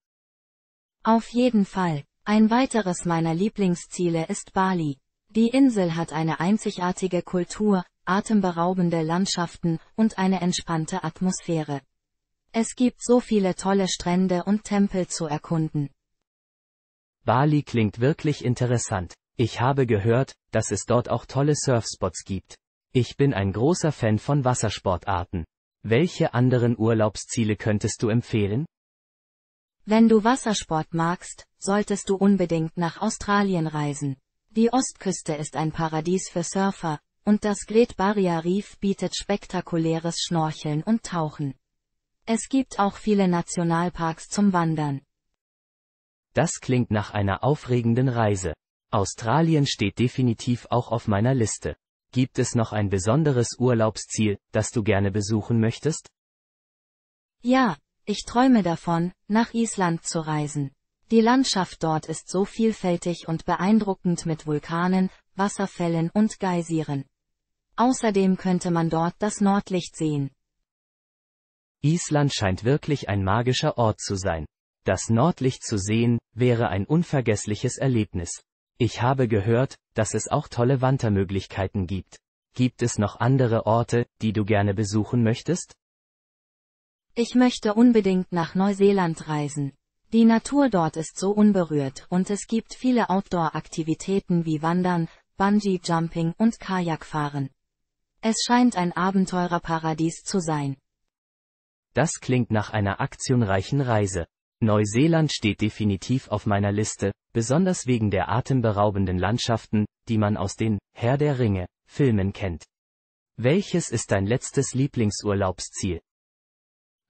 Auf jeden Fall. Ein weiteres meiner Lieblingsziele ist Bali. Die Insel hat eine einzigartige Kultur, atemberaubende Landschaften und eine entspannte Atmosphäre. Es gibt so viele tolle Strände und Tempel zu erkunden. Bali klingt wirklich interessant. Ich habe gehört, dass es dort auch tolle Surfspots gibt. Ich bin ein großer Fan von Wassersportarten. Welche anderen Urlaubsziele könntest du empfehlen? Wenn du Wassersport magst, solltest du unbedingt nach Australien reisen. Die Ostküste ist ein Paradies für Surfer, und das Great Barrier Reef bietet spektakuläres Schnorcheln und Tauchen. Es gibt auch viele Nationalparks zum Wandern. Das klingt nach einer aufregenden Reise. Australien steht definitiv auch auf meiner Liste. Gibt es noch ein besonderes Urlaubsziel, das du gerne besuchen möchtest? Ja, ich träume davon, nach Island zu reisen. Die Landschaft dort ist so vielfältig und beeindruckend mit Vulkanen, Wasserfällen und Geysiren. Außerdem könnte man dort das Nordlicht sehen. Island scheint wirklich ein magischer Ort zu sein. Das Nordlicht zu sehen, wäre ein unvergessliches Erlebnis. Ich habe gehört, dass es auch tolle Wandermöglichkeiten gibt. Gibt es noch andere Orte, die du gerne besuchen möchtest? Ich möchte unbedingt nach Neuseeland reisen. Die Natur dort ist so unberührt und es gibt viele Outdoor-Aktivitäten wie Wandern, Bungee-Jumping und Kajakfahren. Es scheint ein Abenteurerparadies zu sein. Das klingt nach einer aktionreichen Reise. Neuseeland steht definitiv auf meiner Liste, besonders wegen der atemberaubenden Landschaften, die man aus den Herr der Ringe Filmen kennt. Welches ist dein letztes Lieblingsurlaubsziel?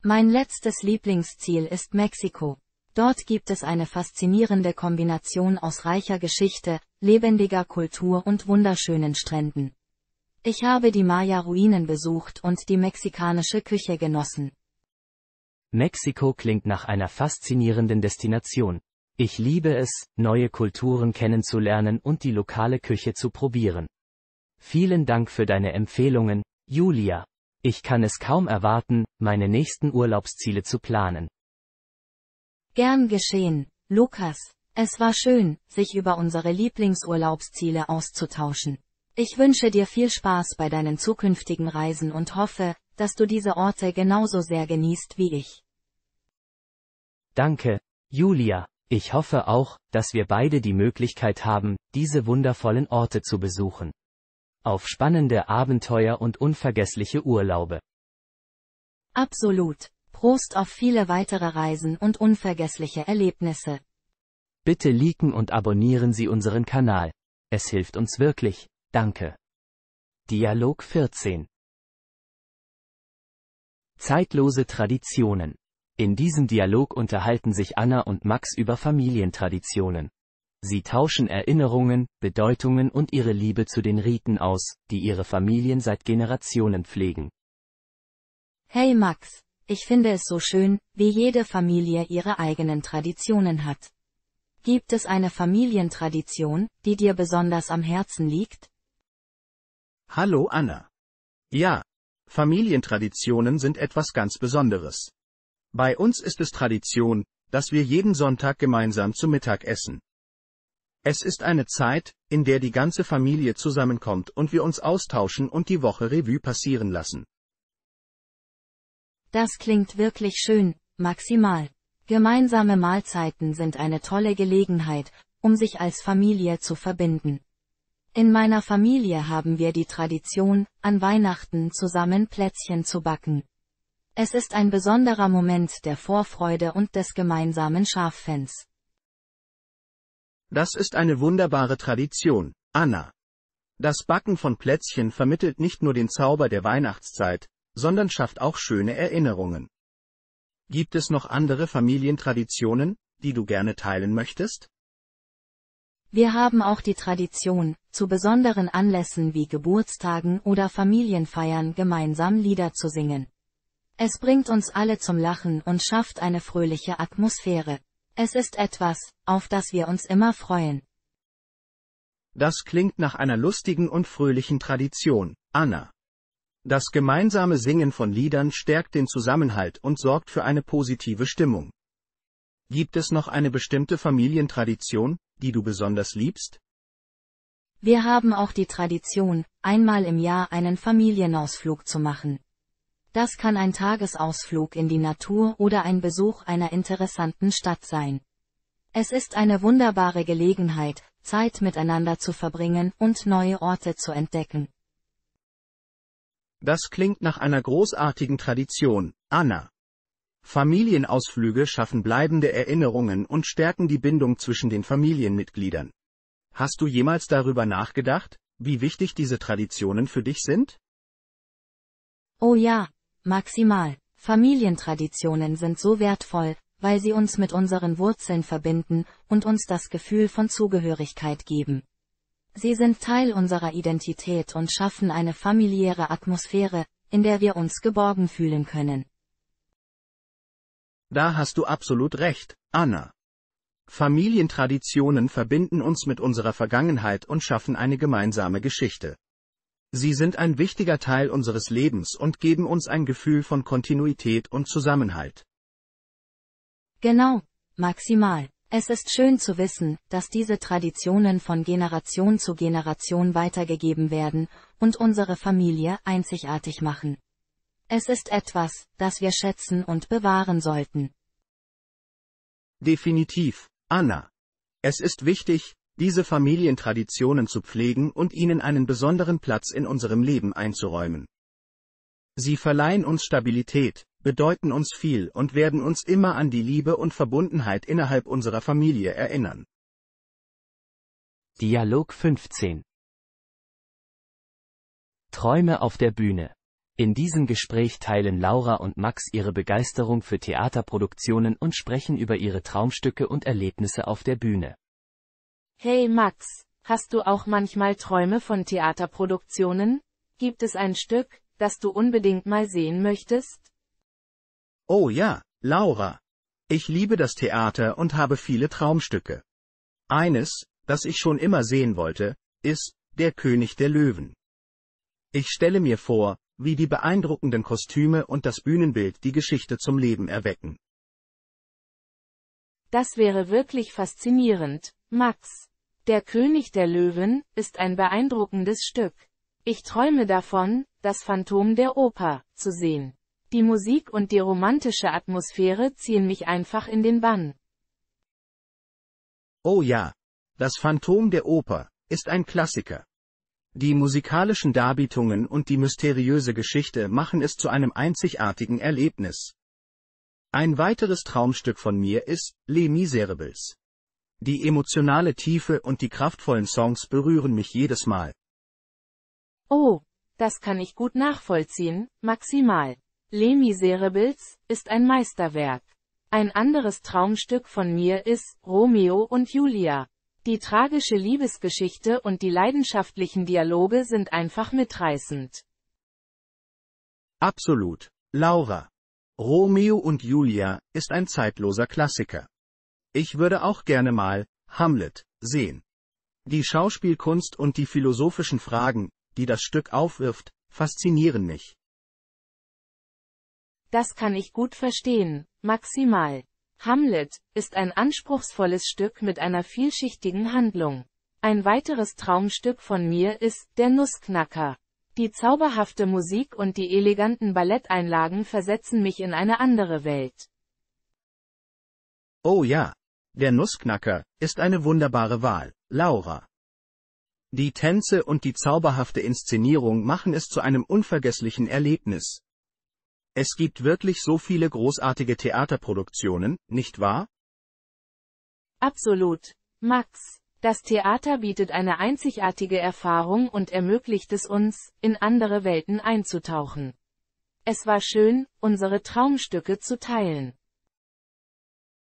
Mein letztes Lieblingsziel ist Mexiko. Dort gibt es eine faszinierende Kombination aus reicher Geschichte, lebendiger Kultur und wunderschönen Stränden. Ich habe die Maya-Ruinen besucht und die mexikanische Küche genossen. Mexiko klingt nach einer faszinierenden Destination. Ich liebe es, neue Kulturen kennenzulernen und die lokale Küche zu probieren. Vielen Dank für deine Empfehlungen, Julia. Ich kann es kaum erwarten, meine nächsten Urlaubsziele zu planen. Gern geschehen, Lukas. Es war schön, sich über unsere Lieblingsurlaubsziele auszutauschen. Ich wünsche dir viel Spaß bei deinen zukünftigen Reisen und hoffe, dass du diese Orte genauso sehr genießt wie ich. Danke, Julia. Ich hoffe auch, dass wir beide die Möglichkeit haben, diese wundervollen Orte zu besuchen auf spannende Abenteuer und unvergessliche Urlaube. Absolut. Prost auf viele weitere Reisen und unvergessliche Erlebnisse. Bitte liken und abonnieren Sie unseren Kanal. Es hilft uns wirklich. Danke. Dialog 14 Zeitlose Traditionen. In diesem Dialog unterhalten sich Anna und Max über Familientraditionen. Sie tauschen Erinnerungen, Bedeutungen und ihre Liebe zu den Riten aus, die ihre Familien seit Generationen pflegen. Hey Max, ich finde es so schön, wie jede Familie ihre eigenen Traditionen hat. Gibt es eine Familientradition, die dir besonders am Herzen liegt? Hallo Anna. Ja, Familientraditionen sind etwas ganz Besonderes. Bei uns ist es Tradition, dass wir jeden Sonntag gemeinsam zu Mittag essen. Es ist eine Zeit, in der die ganze Familie zusammenkommt und wir uns austauschen und die Woche Revue passieren lassen. Das klingt wirklich schön, maximal. Gemeinsame Mahlzeiten sind eine tolle Gelegenheit, um sich als Familie zu verbinden. In meiner Familie haben wir die Tradition, an Weihnachten zusammen Plätzchen zu backen. Es ist ein besonderer Moment der Vorfreude und des gemeinsamen Schaffens. Das ist eine wunderbare Tradition, Anna. Das Backen von Plätzchen vermittelt nicht nur den Zauber der Weihnachtszeit, sondern schafft auch schöne Erinnerungen. Gibt es noch andere Familientraditionen, die du gerne teilen möchtest? Wir haben auch die Tradition, zu besonderen Anlässen wie Geburtstagen oder Familienfeiern gemeinsam Lieder zu singen. Es bringt uns alle zum Lachen und schafft eine fröhliche Atmosphäre. Es ist etwas, auf das wir uns immer freuen. Das klingt nach einer lustigen und fröhlichen Tradition, Anna. Das gemeinsame Singen von Liedern stärkt den Zusammenhalt und sorgt für eine positive Stimmung. Gibt es noch eine bestimmte Familientradition, die du besonders liebst? Wir haben auch die Tradition, einmal im Jahr einen Familienausflug zu machen. Das kann ein Tagesausflug in die Natur oder ein Besuch einer interessanten Stadt sein. Es ist eine wunderbare Gelegenheit, Zeit miteinander zu verbringen und neue Orte zu entdecken. Das klingt nach einer großartigen Tradition, Anna. Familienausflüge schaffen bleibende Erinnerungen und stärken die Bindung zwischen den Familienmitgliedern. Hast du jemals darüber nachgedacht, wie wichtig diese Traditionen für dich sind? Oh ja, maximal. Familientraditionen sind so wertvoll, weil sie uns mit unseren Wurzeln verbinden und uns das Gefühl von Zugehörigkeit geben. Sie sind Teil unserer Identität und schaffen eine familiäre Atmosphäre, in der wir uns geborgen fühlen können. Da hast du absolut recht, Anna. Familientraditionen verbinden uns mit unserer Vergangenheit und schaffen eine gemeinsame Geschichte. Sie sind ein wichtiger Teil unseres Lebens und geben uns ein Gefühl von Kontinuität und Zusammenhalt. Genau, maximal. Es ist schön zu wissen, dass diese Traditionen von Generation zu Generation weitergegeben werden und unsere Familie einzigartig machen. Es ist etwas, das wir schätzen und bewahren sollten. Definitiv, Anna. Es ist wichtig, diese Familientraditionen zu pflegen und ihnen einen besonderen Platz in unserem Leben einzuräumen. Sie verleihen uns Stabilität, bedeuten uns viel und werden uns immer an die Liebe und Verbundenheit innerhalb unserer Familie erinnern. Dialog 15 Träume auf der Bühne in diesem Gespräch teilen Laura und Max ihre Begeisterung für Theaterproduktionen und sprechen über ihre Traumstücke und Erlebnisse auf der Bühne. Hey Max, hast du auch manchmal Träume von Theaterproduktionen? Gibt es ein Stück, das du unbedingt mal sehen möchtest? Oh ja, Laura. Ich liebe das Theater und habe viele Traumstücke. Eines, das ich schon immer sehen wollte, ist Der König der Löwen. Ich stelle mir vor, wie die beeindruckenden Kostüme und das Bühnenbild die Geschichte zum Leben erwecken. Das wäre wirklich faszinierend, Max. Der König der Löwen ist ein beeindruckendes Stück. Ich träume davon, das Phantom der Oper zu sehen. Die Musik und die romantische Atmosphäre ziehen mich einfach in den Bann. Oh ja, das Phantom der Oper ist ein Klassiker. Die musikalischen Darbietungen und die mysteriöse Geschichte machen es zu einem einzigartigen Erlebnis. Ein weiteres Traumstück von mir ist Les Miserables. Die emotionale Tiefe und die kraftvollen Songs berühren mich jedes Mal. Oh, das kann ich gut nachvollziehen, maximal. Lemi Miserables ist ein Meisterwerk. Ein anderes Traumstück von mir ist Romeo und Julia. Die tragische Liebesgeschichte und die leidenschaftlichen Dialoge sind einfach mitreißend. Absolut, Laura. Romeo und Julia ist ein zeitloser Klassiker. Ich würde auch gerne mal Hamlet sehen. Die Schauspielkunst und die philosophischen Fragen, die das Stück aufwirft, faszinieren mich. Das kann ich gut verstehen, maximal. Hamlet ist ein anspruchsvolles Stück mit einer vielschichtigen Handlung. Ein weiteres Traumstück von mir ist Der Nussknacker. Die zauberhafte Musik und die eleganten Balletteinlagen versetzen mich in eine andere Welt. Oh ja, der Nussknacker ist eine wunderbare Wahl, Laura. Die Tänze und die zauberhafte Inszenierung machen es zu einem unvergesslichen Erlebnis. Es gibt wirklich so viele großartige Theaterproduktionen, nicht wahr? Absolut. Max, das Theater bietet eine einzigartige Erfahrung und ermöglicht es uns, in andere Welten einzutauchen. Es war schön, unsere Traumstücke zu teilen.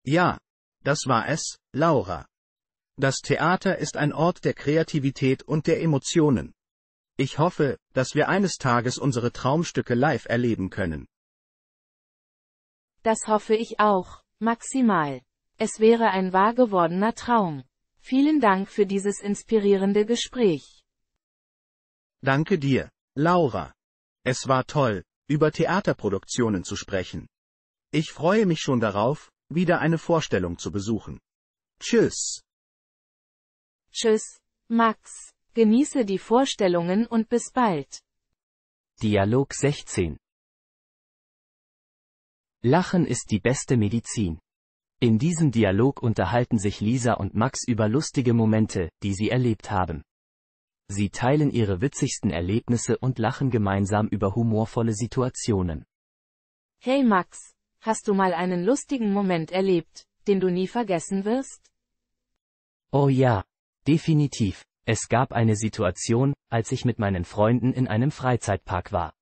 Ja, das war es, Laura. Das Theater ist ein Ort der Kreativität und der Emotionen. Ich hoffe, dass wir eines Tages unsere Traumstücke live erleben können. Das hoffe ich auch, maximal. Es wäre ein wahr gewordener Traum. Vielen Dank für dieses inspirierende Gespräch. Danke dir, Laura. Es war toll, über Theaterproduktionen zu sprechen. Ich freue mich schon darauf, wieder eine Vorstellung zu besuchen. Tschüss. Tschüss, Max. Genieße die Vorstellungen und bis bald. Dialog 16. Lachen ist die beste Medizin. In diesem Dialog unterhalten sich Lisa und Max über lustige Momente, die sie erlebt haben. Sie teilen ihre witzigsten Erlebnisse und lachen gemeinsam über humorvolle Situationen. Hey Max, Hast du mal einen lustigen Moment erlebt, den du nie vergessen wirst? Oh ja, definitiv. Es gab eine Situation, als ich mit meinen Freunden in einem Freizeitpark war.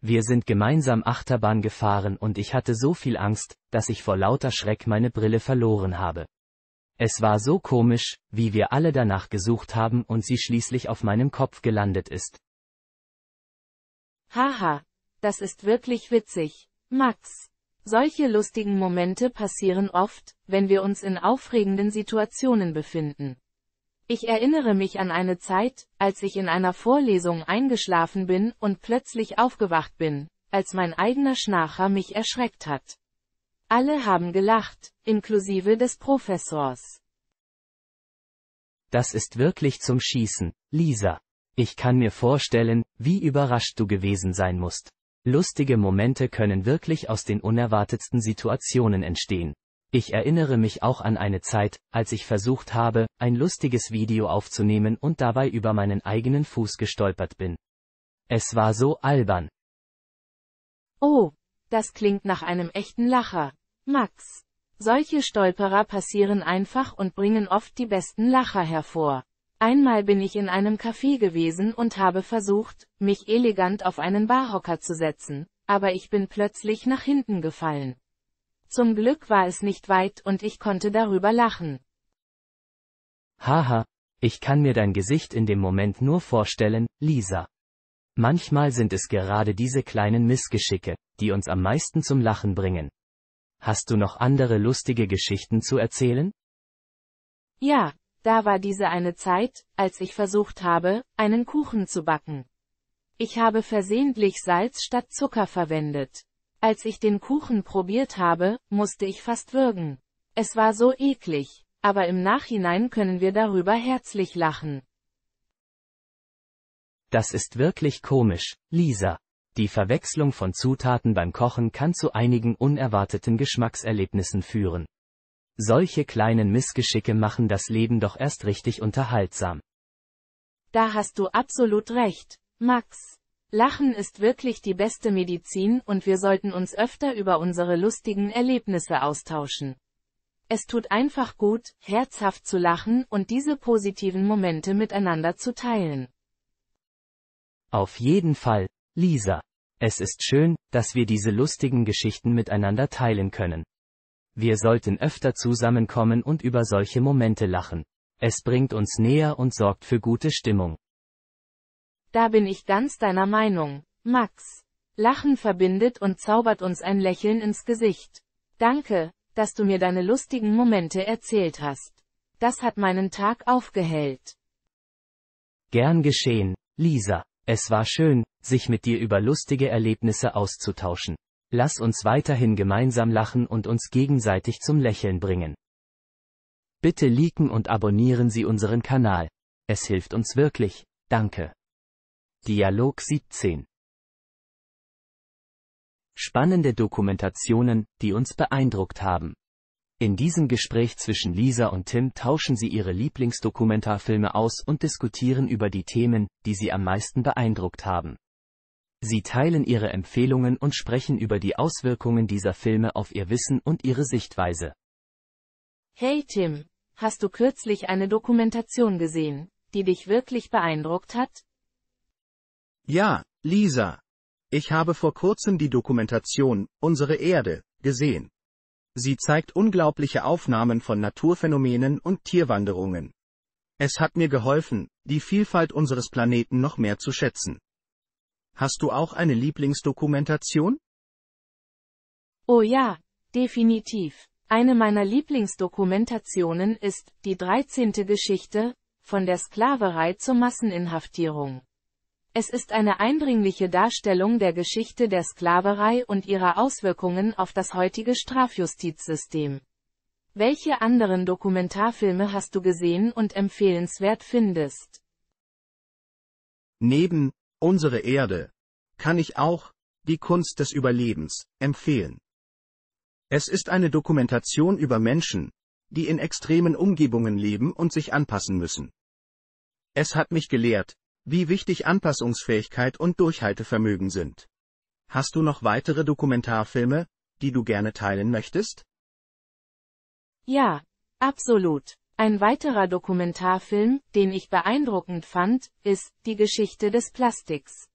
Wir sind gemeinsam Achterbahn gefahren und ich hatte so viel Angst, dass ich vor lauter Schreck meine Brille verloren habe. Es war so komisch, wie wir alle danach gesucht haben und sie schließlich auf meinem Kopf gelandet ist. Haha, das ist wirklich witzig, Max. Solche lustigen Momente passieren oft, wenn wir uns in aufregenden Situationen befinden. Ich erinnere mich an eine Zeit, als ich in einer Vorlesung eingeschlafen bin und plötzlich aufgewacht bin, als mein eigener Schnarcher mich erschreckt hat. Alle haben gelacht, inklusive des Professors. Das ist wirklich zum Schießen, Lisa. Ich kann mir vorstellen, wie überrascht du gewesen sein musst. Lustige Momente können wirklich aus den unerwartetsten Situationen entstehen. Ich erinnere mich auch an eine Zeit, als ich versucht habe, ein lustiges Video aufzunehmen und dabei über meinen eigenen Fuß gestolpert bin. Es war so albern. Oh, das klingt nach einem echten Lacher. Max. Solche Stolperer passieren einfach und bringen oft die besten Lacher hervor. Einmal bin ich in einem Café gewesen und habe versucht, mich elegant auf einen Barhocker zu setzen, aber ich bin plötzlich nach hinten gefallen. Zum Glück war es nicht weit und ich konnte darüber lachen. Haha, ich kann mir dein Gesicht in dem Moment nur vorstellen, Lisa. Manchmal sind es gerade diese kleinen Missgeschicke, die uns am meisten zum Lachen bringen. Hast du noch andere lustige Geschichten zu erzählen? Ja, da war diese eine Zeit, als ich versucht habe, einen Kuchen zu backen. Ich habe versehentlich Salz statt Zucker verwendet. Als ich den Kuchen probiert habe, musste ich fast würgen. Es war so eklig, aber im Nachhinein können wir darüber herzlich lachen. Das ist wirklich komisch, Lisa. Die Verwechslung von Zutaten beim Kochen kann zu einigen unerwarteten Geschmackserlebnissen führen. Solche kleinen Missgeschicke machen das Leben doch erst richtig unterhaltsam. Da hast du absolut recht, Max. Lachen ist wirklich die beste Medizin und wir sollten uns öfter über unsere lustigen Erlebnisse austauschen. Es tut einfach gut, herzhaft zu lachen und diese positiven Momente miteinander zu teilen. Auf jeden Fall, Lisa. Es ist schön, dass wir diese lustigen Geschichten miteinander teilen können. Wir sollten öfter zusammenkommen und über solche Momente lachen. Es bringt uns näher und sorgt für gute Stimmung. Da bin ich ganz deiner Meinung, Max. Lachen verbindet und zaubert uns ein Lächeln ins Gesicht. Danke, dass du mir deine lustigen Momente erzählt hast. Das hat meinen Tag aufgehellt. Gern geschehen, Lisa. Es war schön, sich mit dir über lustige Erlebnisse auszutauschen. Lass uns weiterhin gemeinsam lachen und uns gegenseitig zum Lächeln bringen. Bitte liken und abonnieren Sie unseren Kanal. Es hilft uns wirklich. Danke. Dialog 17 Spannende Dokumentationen, die uns beeindruckt haben. In diesem Gespräch zwischen Lisa und Tim tauschen sie ihre Lieblingsdokumentarfilme aus und diskutieren über die Themen, die sie am meisten beeindruckt haben. Sie teilen ihre Empfehlungen und sprechen über die Auswirkungen dieser Filme auf ihr Wissen und ihre Sichtweise. Hey Tim, hast du kürzlich eine Dokumentation gesehen, die dich wirklich beeindruckt hat? Ja, Lisa. Ich habe vor kurzem die Dokumentation Unsere Erde gesehen. Sie zeigt unglaubliche Aufnahmen von Naturphänomenen und Tierwanderungen. Es hat mir geholfen, die Vielfalt unseres Planeten noch mehr zu schätzen. Hast du auch eine Lieblingsdokumentation? Oh ja, definitiv. Eine meiner Lieblingsdokumentationen ist die 13. Geschichte von der Sklaverei zur Masseninhaftierung. Es ist eine eindringliche Darstellung der Geschichte der Sklaverei und ihrer Auswirkungen auf das heutige Strafjustizsystem. Welche anderen Dokumentarfilme hast du gesehen und empfehlenswert findest? Neben unsere Erde, kann ich auch die Kunst des Überlebens empfehlen. Es ist eine Dokumentation über Menschen, die in extremen Umgebungen leben und sich anpassen müssen. Es hat mich gelehrt, wie wichtig Anpassungsfähigkeit und Durchhaltevermögen sind. Hast du noch weitere Dokumentarfilme, die du gerne teilen möchtest? Ja, absolut. Ein weiterer Dokumentarfilm, den ich beeindruckend fand, ist Die Geschichte des Plastiks.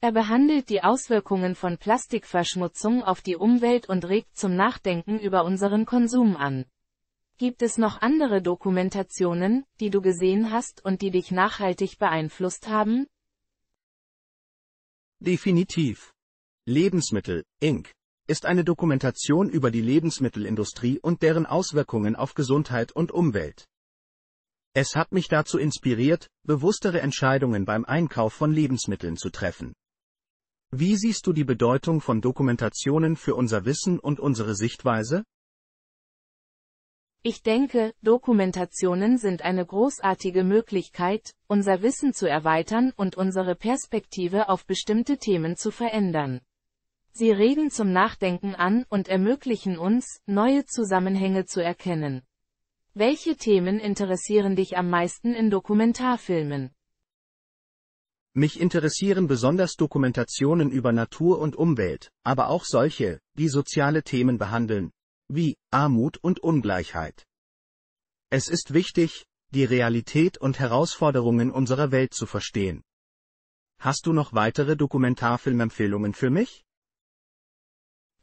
Er behandelt die Auswirkungen von Plastikverschmutzung auf die Umwelt und regt zum Nachdenken über unseren Konsum an. Gibt es noch andere Dokumentationen, die du gesehen hast und die dich nachhaltig beeinflusst haben? Definitiv. Lebensmittel, Inc ist eine Dokumentation über die Lebensmittelindustrie und deren Auswirkungen auf Gesundheit und Umwelt. Es hat mich dazu inspiriert, bewusstere Entscheidungen beim Einkauf von Lebensmitteln zu treffen. Wie siehst du die Bedeutung von Dokumentationen für unser Wissen und unsere Sichtweise? Ich denke, Dokumentationen sind eine großartige Möglichkeit, unser Wissen zu erweitern und unsere Perspektive auf bestimmte Themen zu verändern. Sie regen zum Nachdenken an und ermöglichen uns, neue Zusammenhänge zu erkennen. Welche Themen interessieren dich am meisten in Dokumentarfilmen? Mich interessieren besonders Dokumentationen über Natur und Umwelt, aber auch solche, die soziale Themen behandeln, wie Armut und Ungleichheit. Es ist wichtig, die Realität und Herausforderungen unserer Welt zu verstehen. Hast du noch weitere Dokumentarfilmempfehlungen für mich?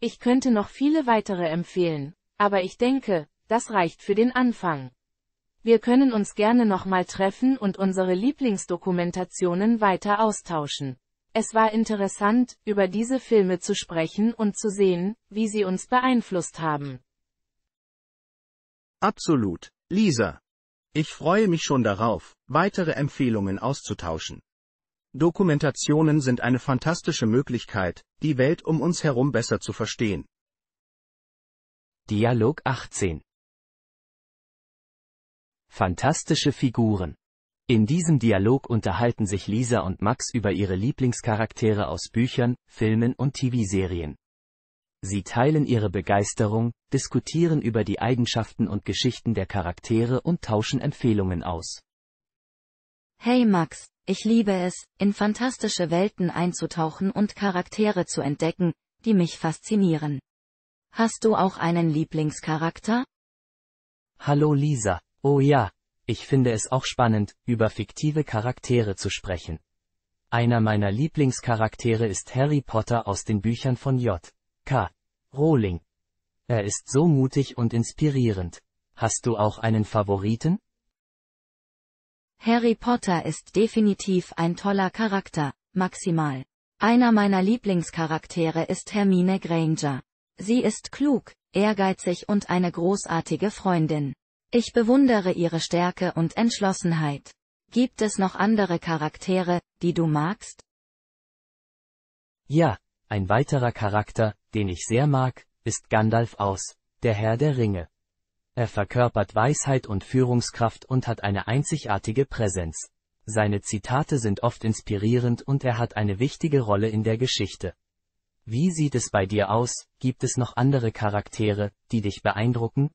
Ich könnte noch viele weitere empfehlen, aber ich denke, das reicht für den Anfang. Wir können uns gerne nochmal treffen und unsere Lieblingsdokumentationen weiter austauschen. Es war interessant, über diese Filme zu sprechen und zu sehen, wie sie uns beeinflusst haben. Absolut, Lisa. Ich freue mich schon darauf, weitere Empfehlungen auszutauschen. Dokumentationen sind eine fantastische Möglichkeit, die Welt um uns herum besser zu verstehen. Dialog 18 Fantastische Figuren in diesem Dialog unterhalten sich Lisa und Max über ihre Lieblingscharaktere aus Büchern, Filmen und TV-Serien. Sie teilen ihre Begeisterung, diskutieren über die Eigenschaften und Geschichten der Charaktere und tauschen Empfehlungen aus. Hey Max, ich liebe es, in fantastische Welten einzutauchen und Charaktere zu entdecken, die mich faszinieren. Hast du auch einen Lieblingscharakter? Hallo Lisa, oh ja, ich finde es auch spannend, über fiktive Charaktere zu sprechen. Einer meiner Lieblingscharaktere ist Harry Potter aus den Büchern von J.K. K. Rowling. Er ist so mutig und inspirierend. Hast du auch einen Favoriten? Harry Potter ist definitiv ein toller Charakter, maximal. Einer meiner Lieblingscharaktere ist Hermine Granger. Sie ist klug, ehrgeizig und eine großartige Freundin. Ich bewundere ihre Stärke und Entschlossenheit. Gibt es noch andere Charaktere, die du magst? Ja, ein weiterer Charakter, den ich sehr mag, ist Gandalf aus Der Herr der Ringe. Er verkörpert Weisheit und Führungskraft und hat eine einzigartige Präsenz. Seine Zitate sind oft inspirierend und er hat eine wichtige Rolle in der Geschichte. Wie sieht es bei dir aus, gibt es noch andere Charaktere, die dich beeindrucken?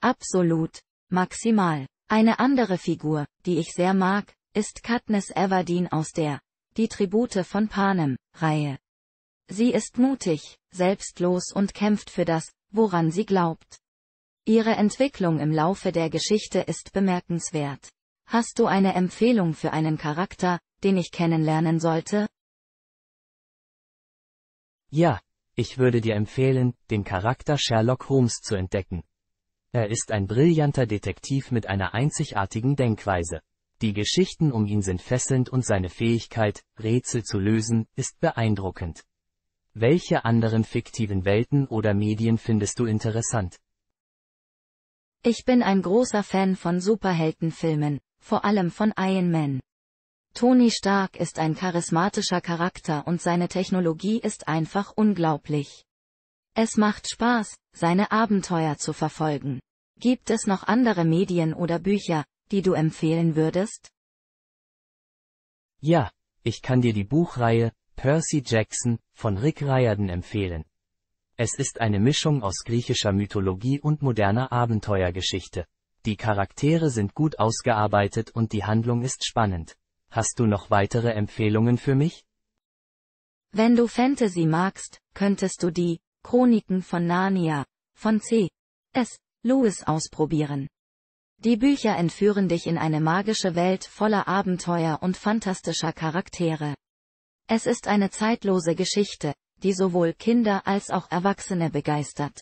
Absolut. Maximal. Eine andere Figur, die ich sehr mag, ist Katniss Everdeen aus der Die Tribute von Panem Reihe. Sie ist mutig, selbstlos und kämpft für das, woran sie glaubt. Ihre Entwicklung im Laufe der Geschichte ist bemerkenswert. Hast du eine Empfehlung für einen Charakter, den ich kennenlernen sollte? Ja, ich würde dir empfehlen, den Charakter Sherlock Holmes zu entdecken. Er ist ein brillanter Detektiv mit einer einzigartigen Denkweise. Die Geschichten um ihn sind fesselnd und seine Fähigkeit, Rätsel zu lösen, ist beeindruckend. Welche anderen fiktiven Welten oder Medien findest du interessant? Ich bin ein großer Fan von Superheldenfilmen, vor allem von Iron Man. Tony Stark ist ein charismatischer Charakter und seine Technologie ist einfach unglaublich. Es macht Spaß, seine Abenteuer zu verfolgen. Gibt es noch andere Medien oder Bücher, die du empfehlen würdest? Ja, ich kann dir die Buchreihe Percy Jackson, von Rick Riordan empfehlen. Es ist eine Mischung aus griechischer Mythologie und moderner Abenteuergeschichte. Die Charaktere sind gut ausgearbeitet und die Handlung ist spannend. Hast du noch weitere Empfehlungen für mich? Wenn du Fantasy magst, könntest du die Chroniken von Narnia von C. S. Lewis ausprobieren. Die Bücher entführen dich in eine magische Welt voller Abenteuer und fantastischer Charaktere. Es ist eine zeitlose Geschichte, die sowohl Kinder als auch Erwachsene begeistert.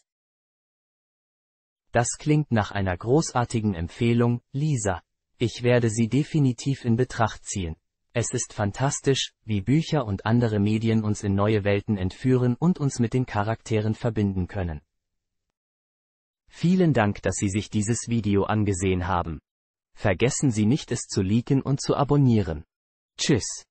Das klingt nach einer großartigen Empfehlung, Lisa. Ich werde sie definitiv in Betracht ziehen. Es ist fantastisch, wie Bücher und andere Medien uns in neue Welten entführen und uns mit den Charakteren verbinden können. Vielen Dank, dass Sie sich dieses Video angesehen haben. Vergessen Sie nicht es zu liken und zu abonnieren. Tschüss.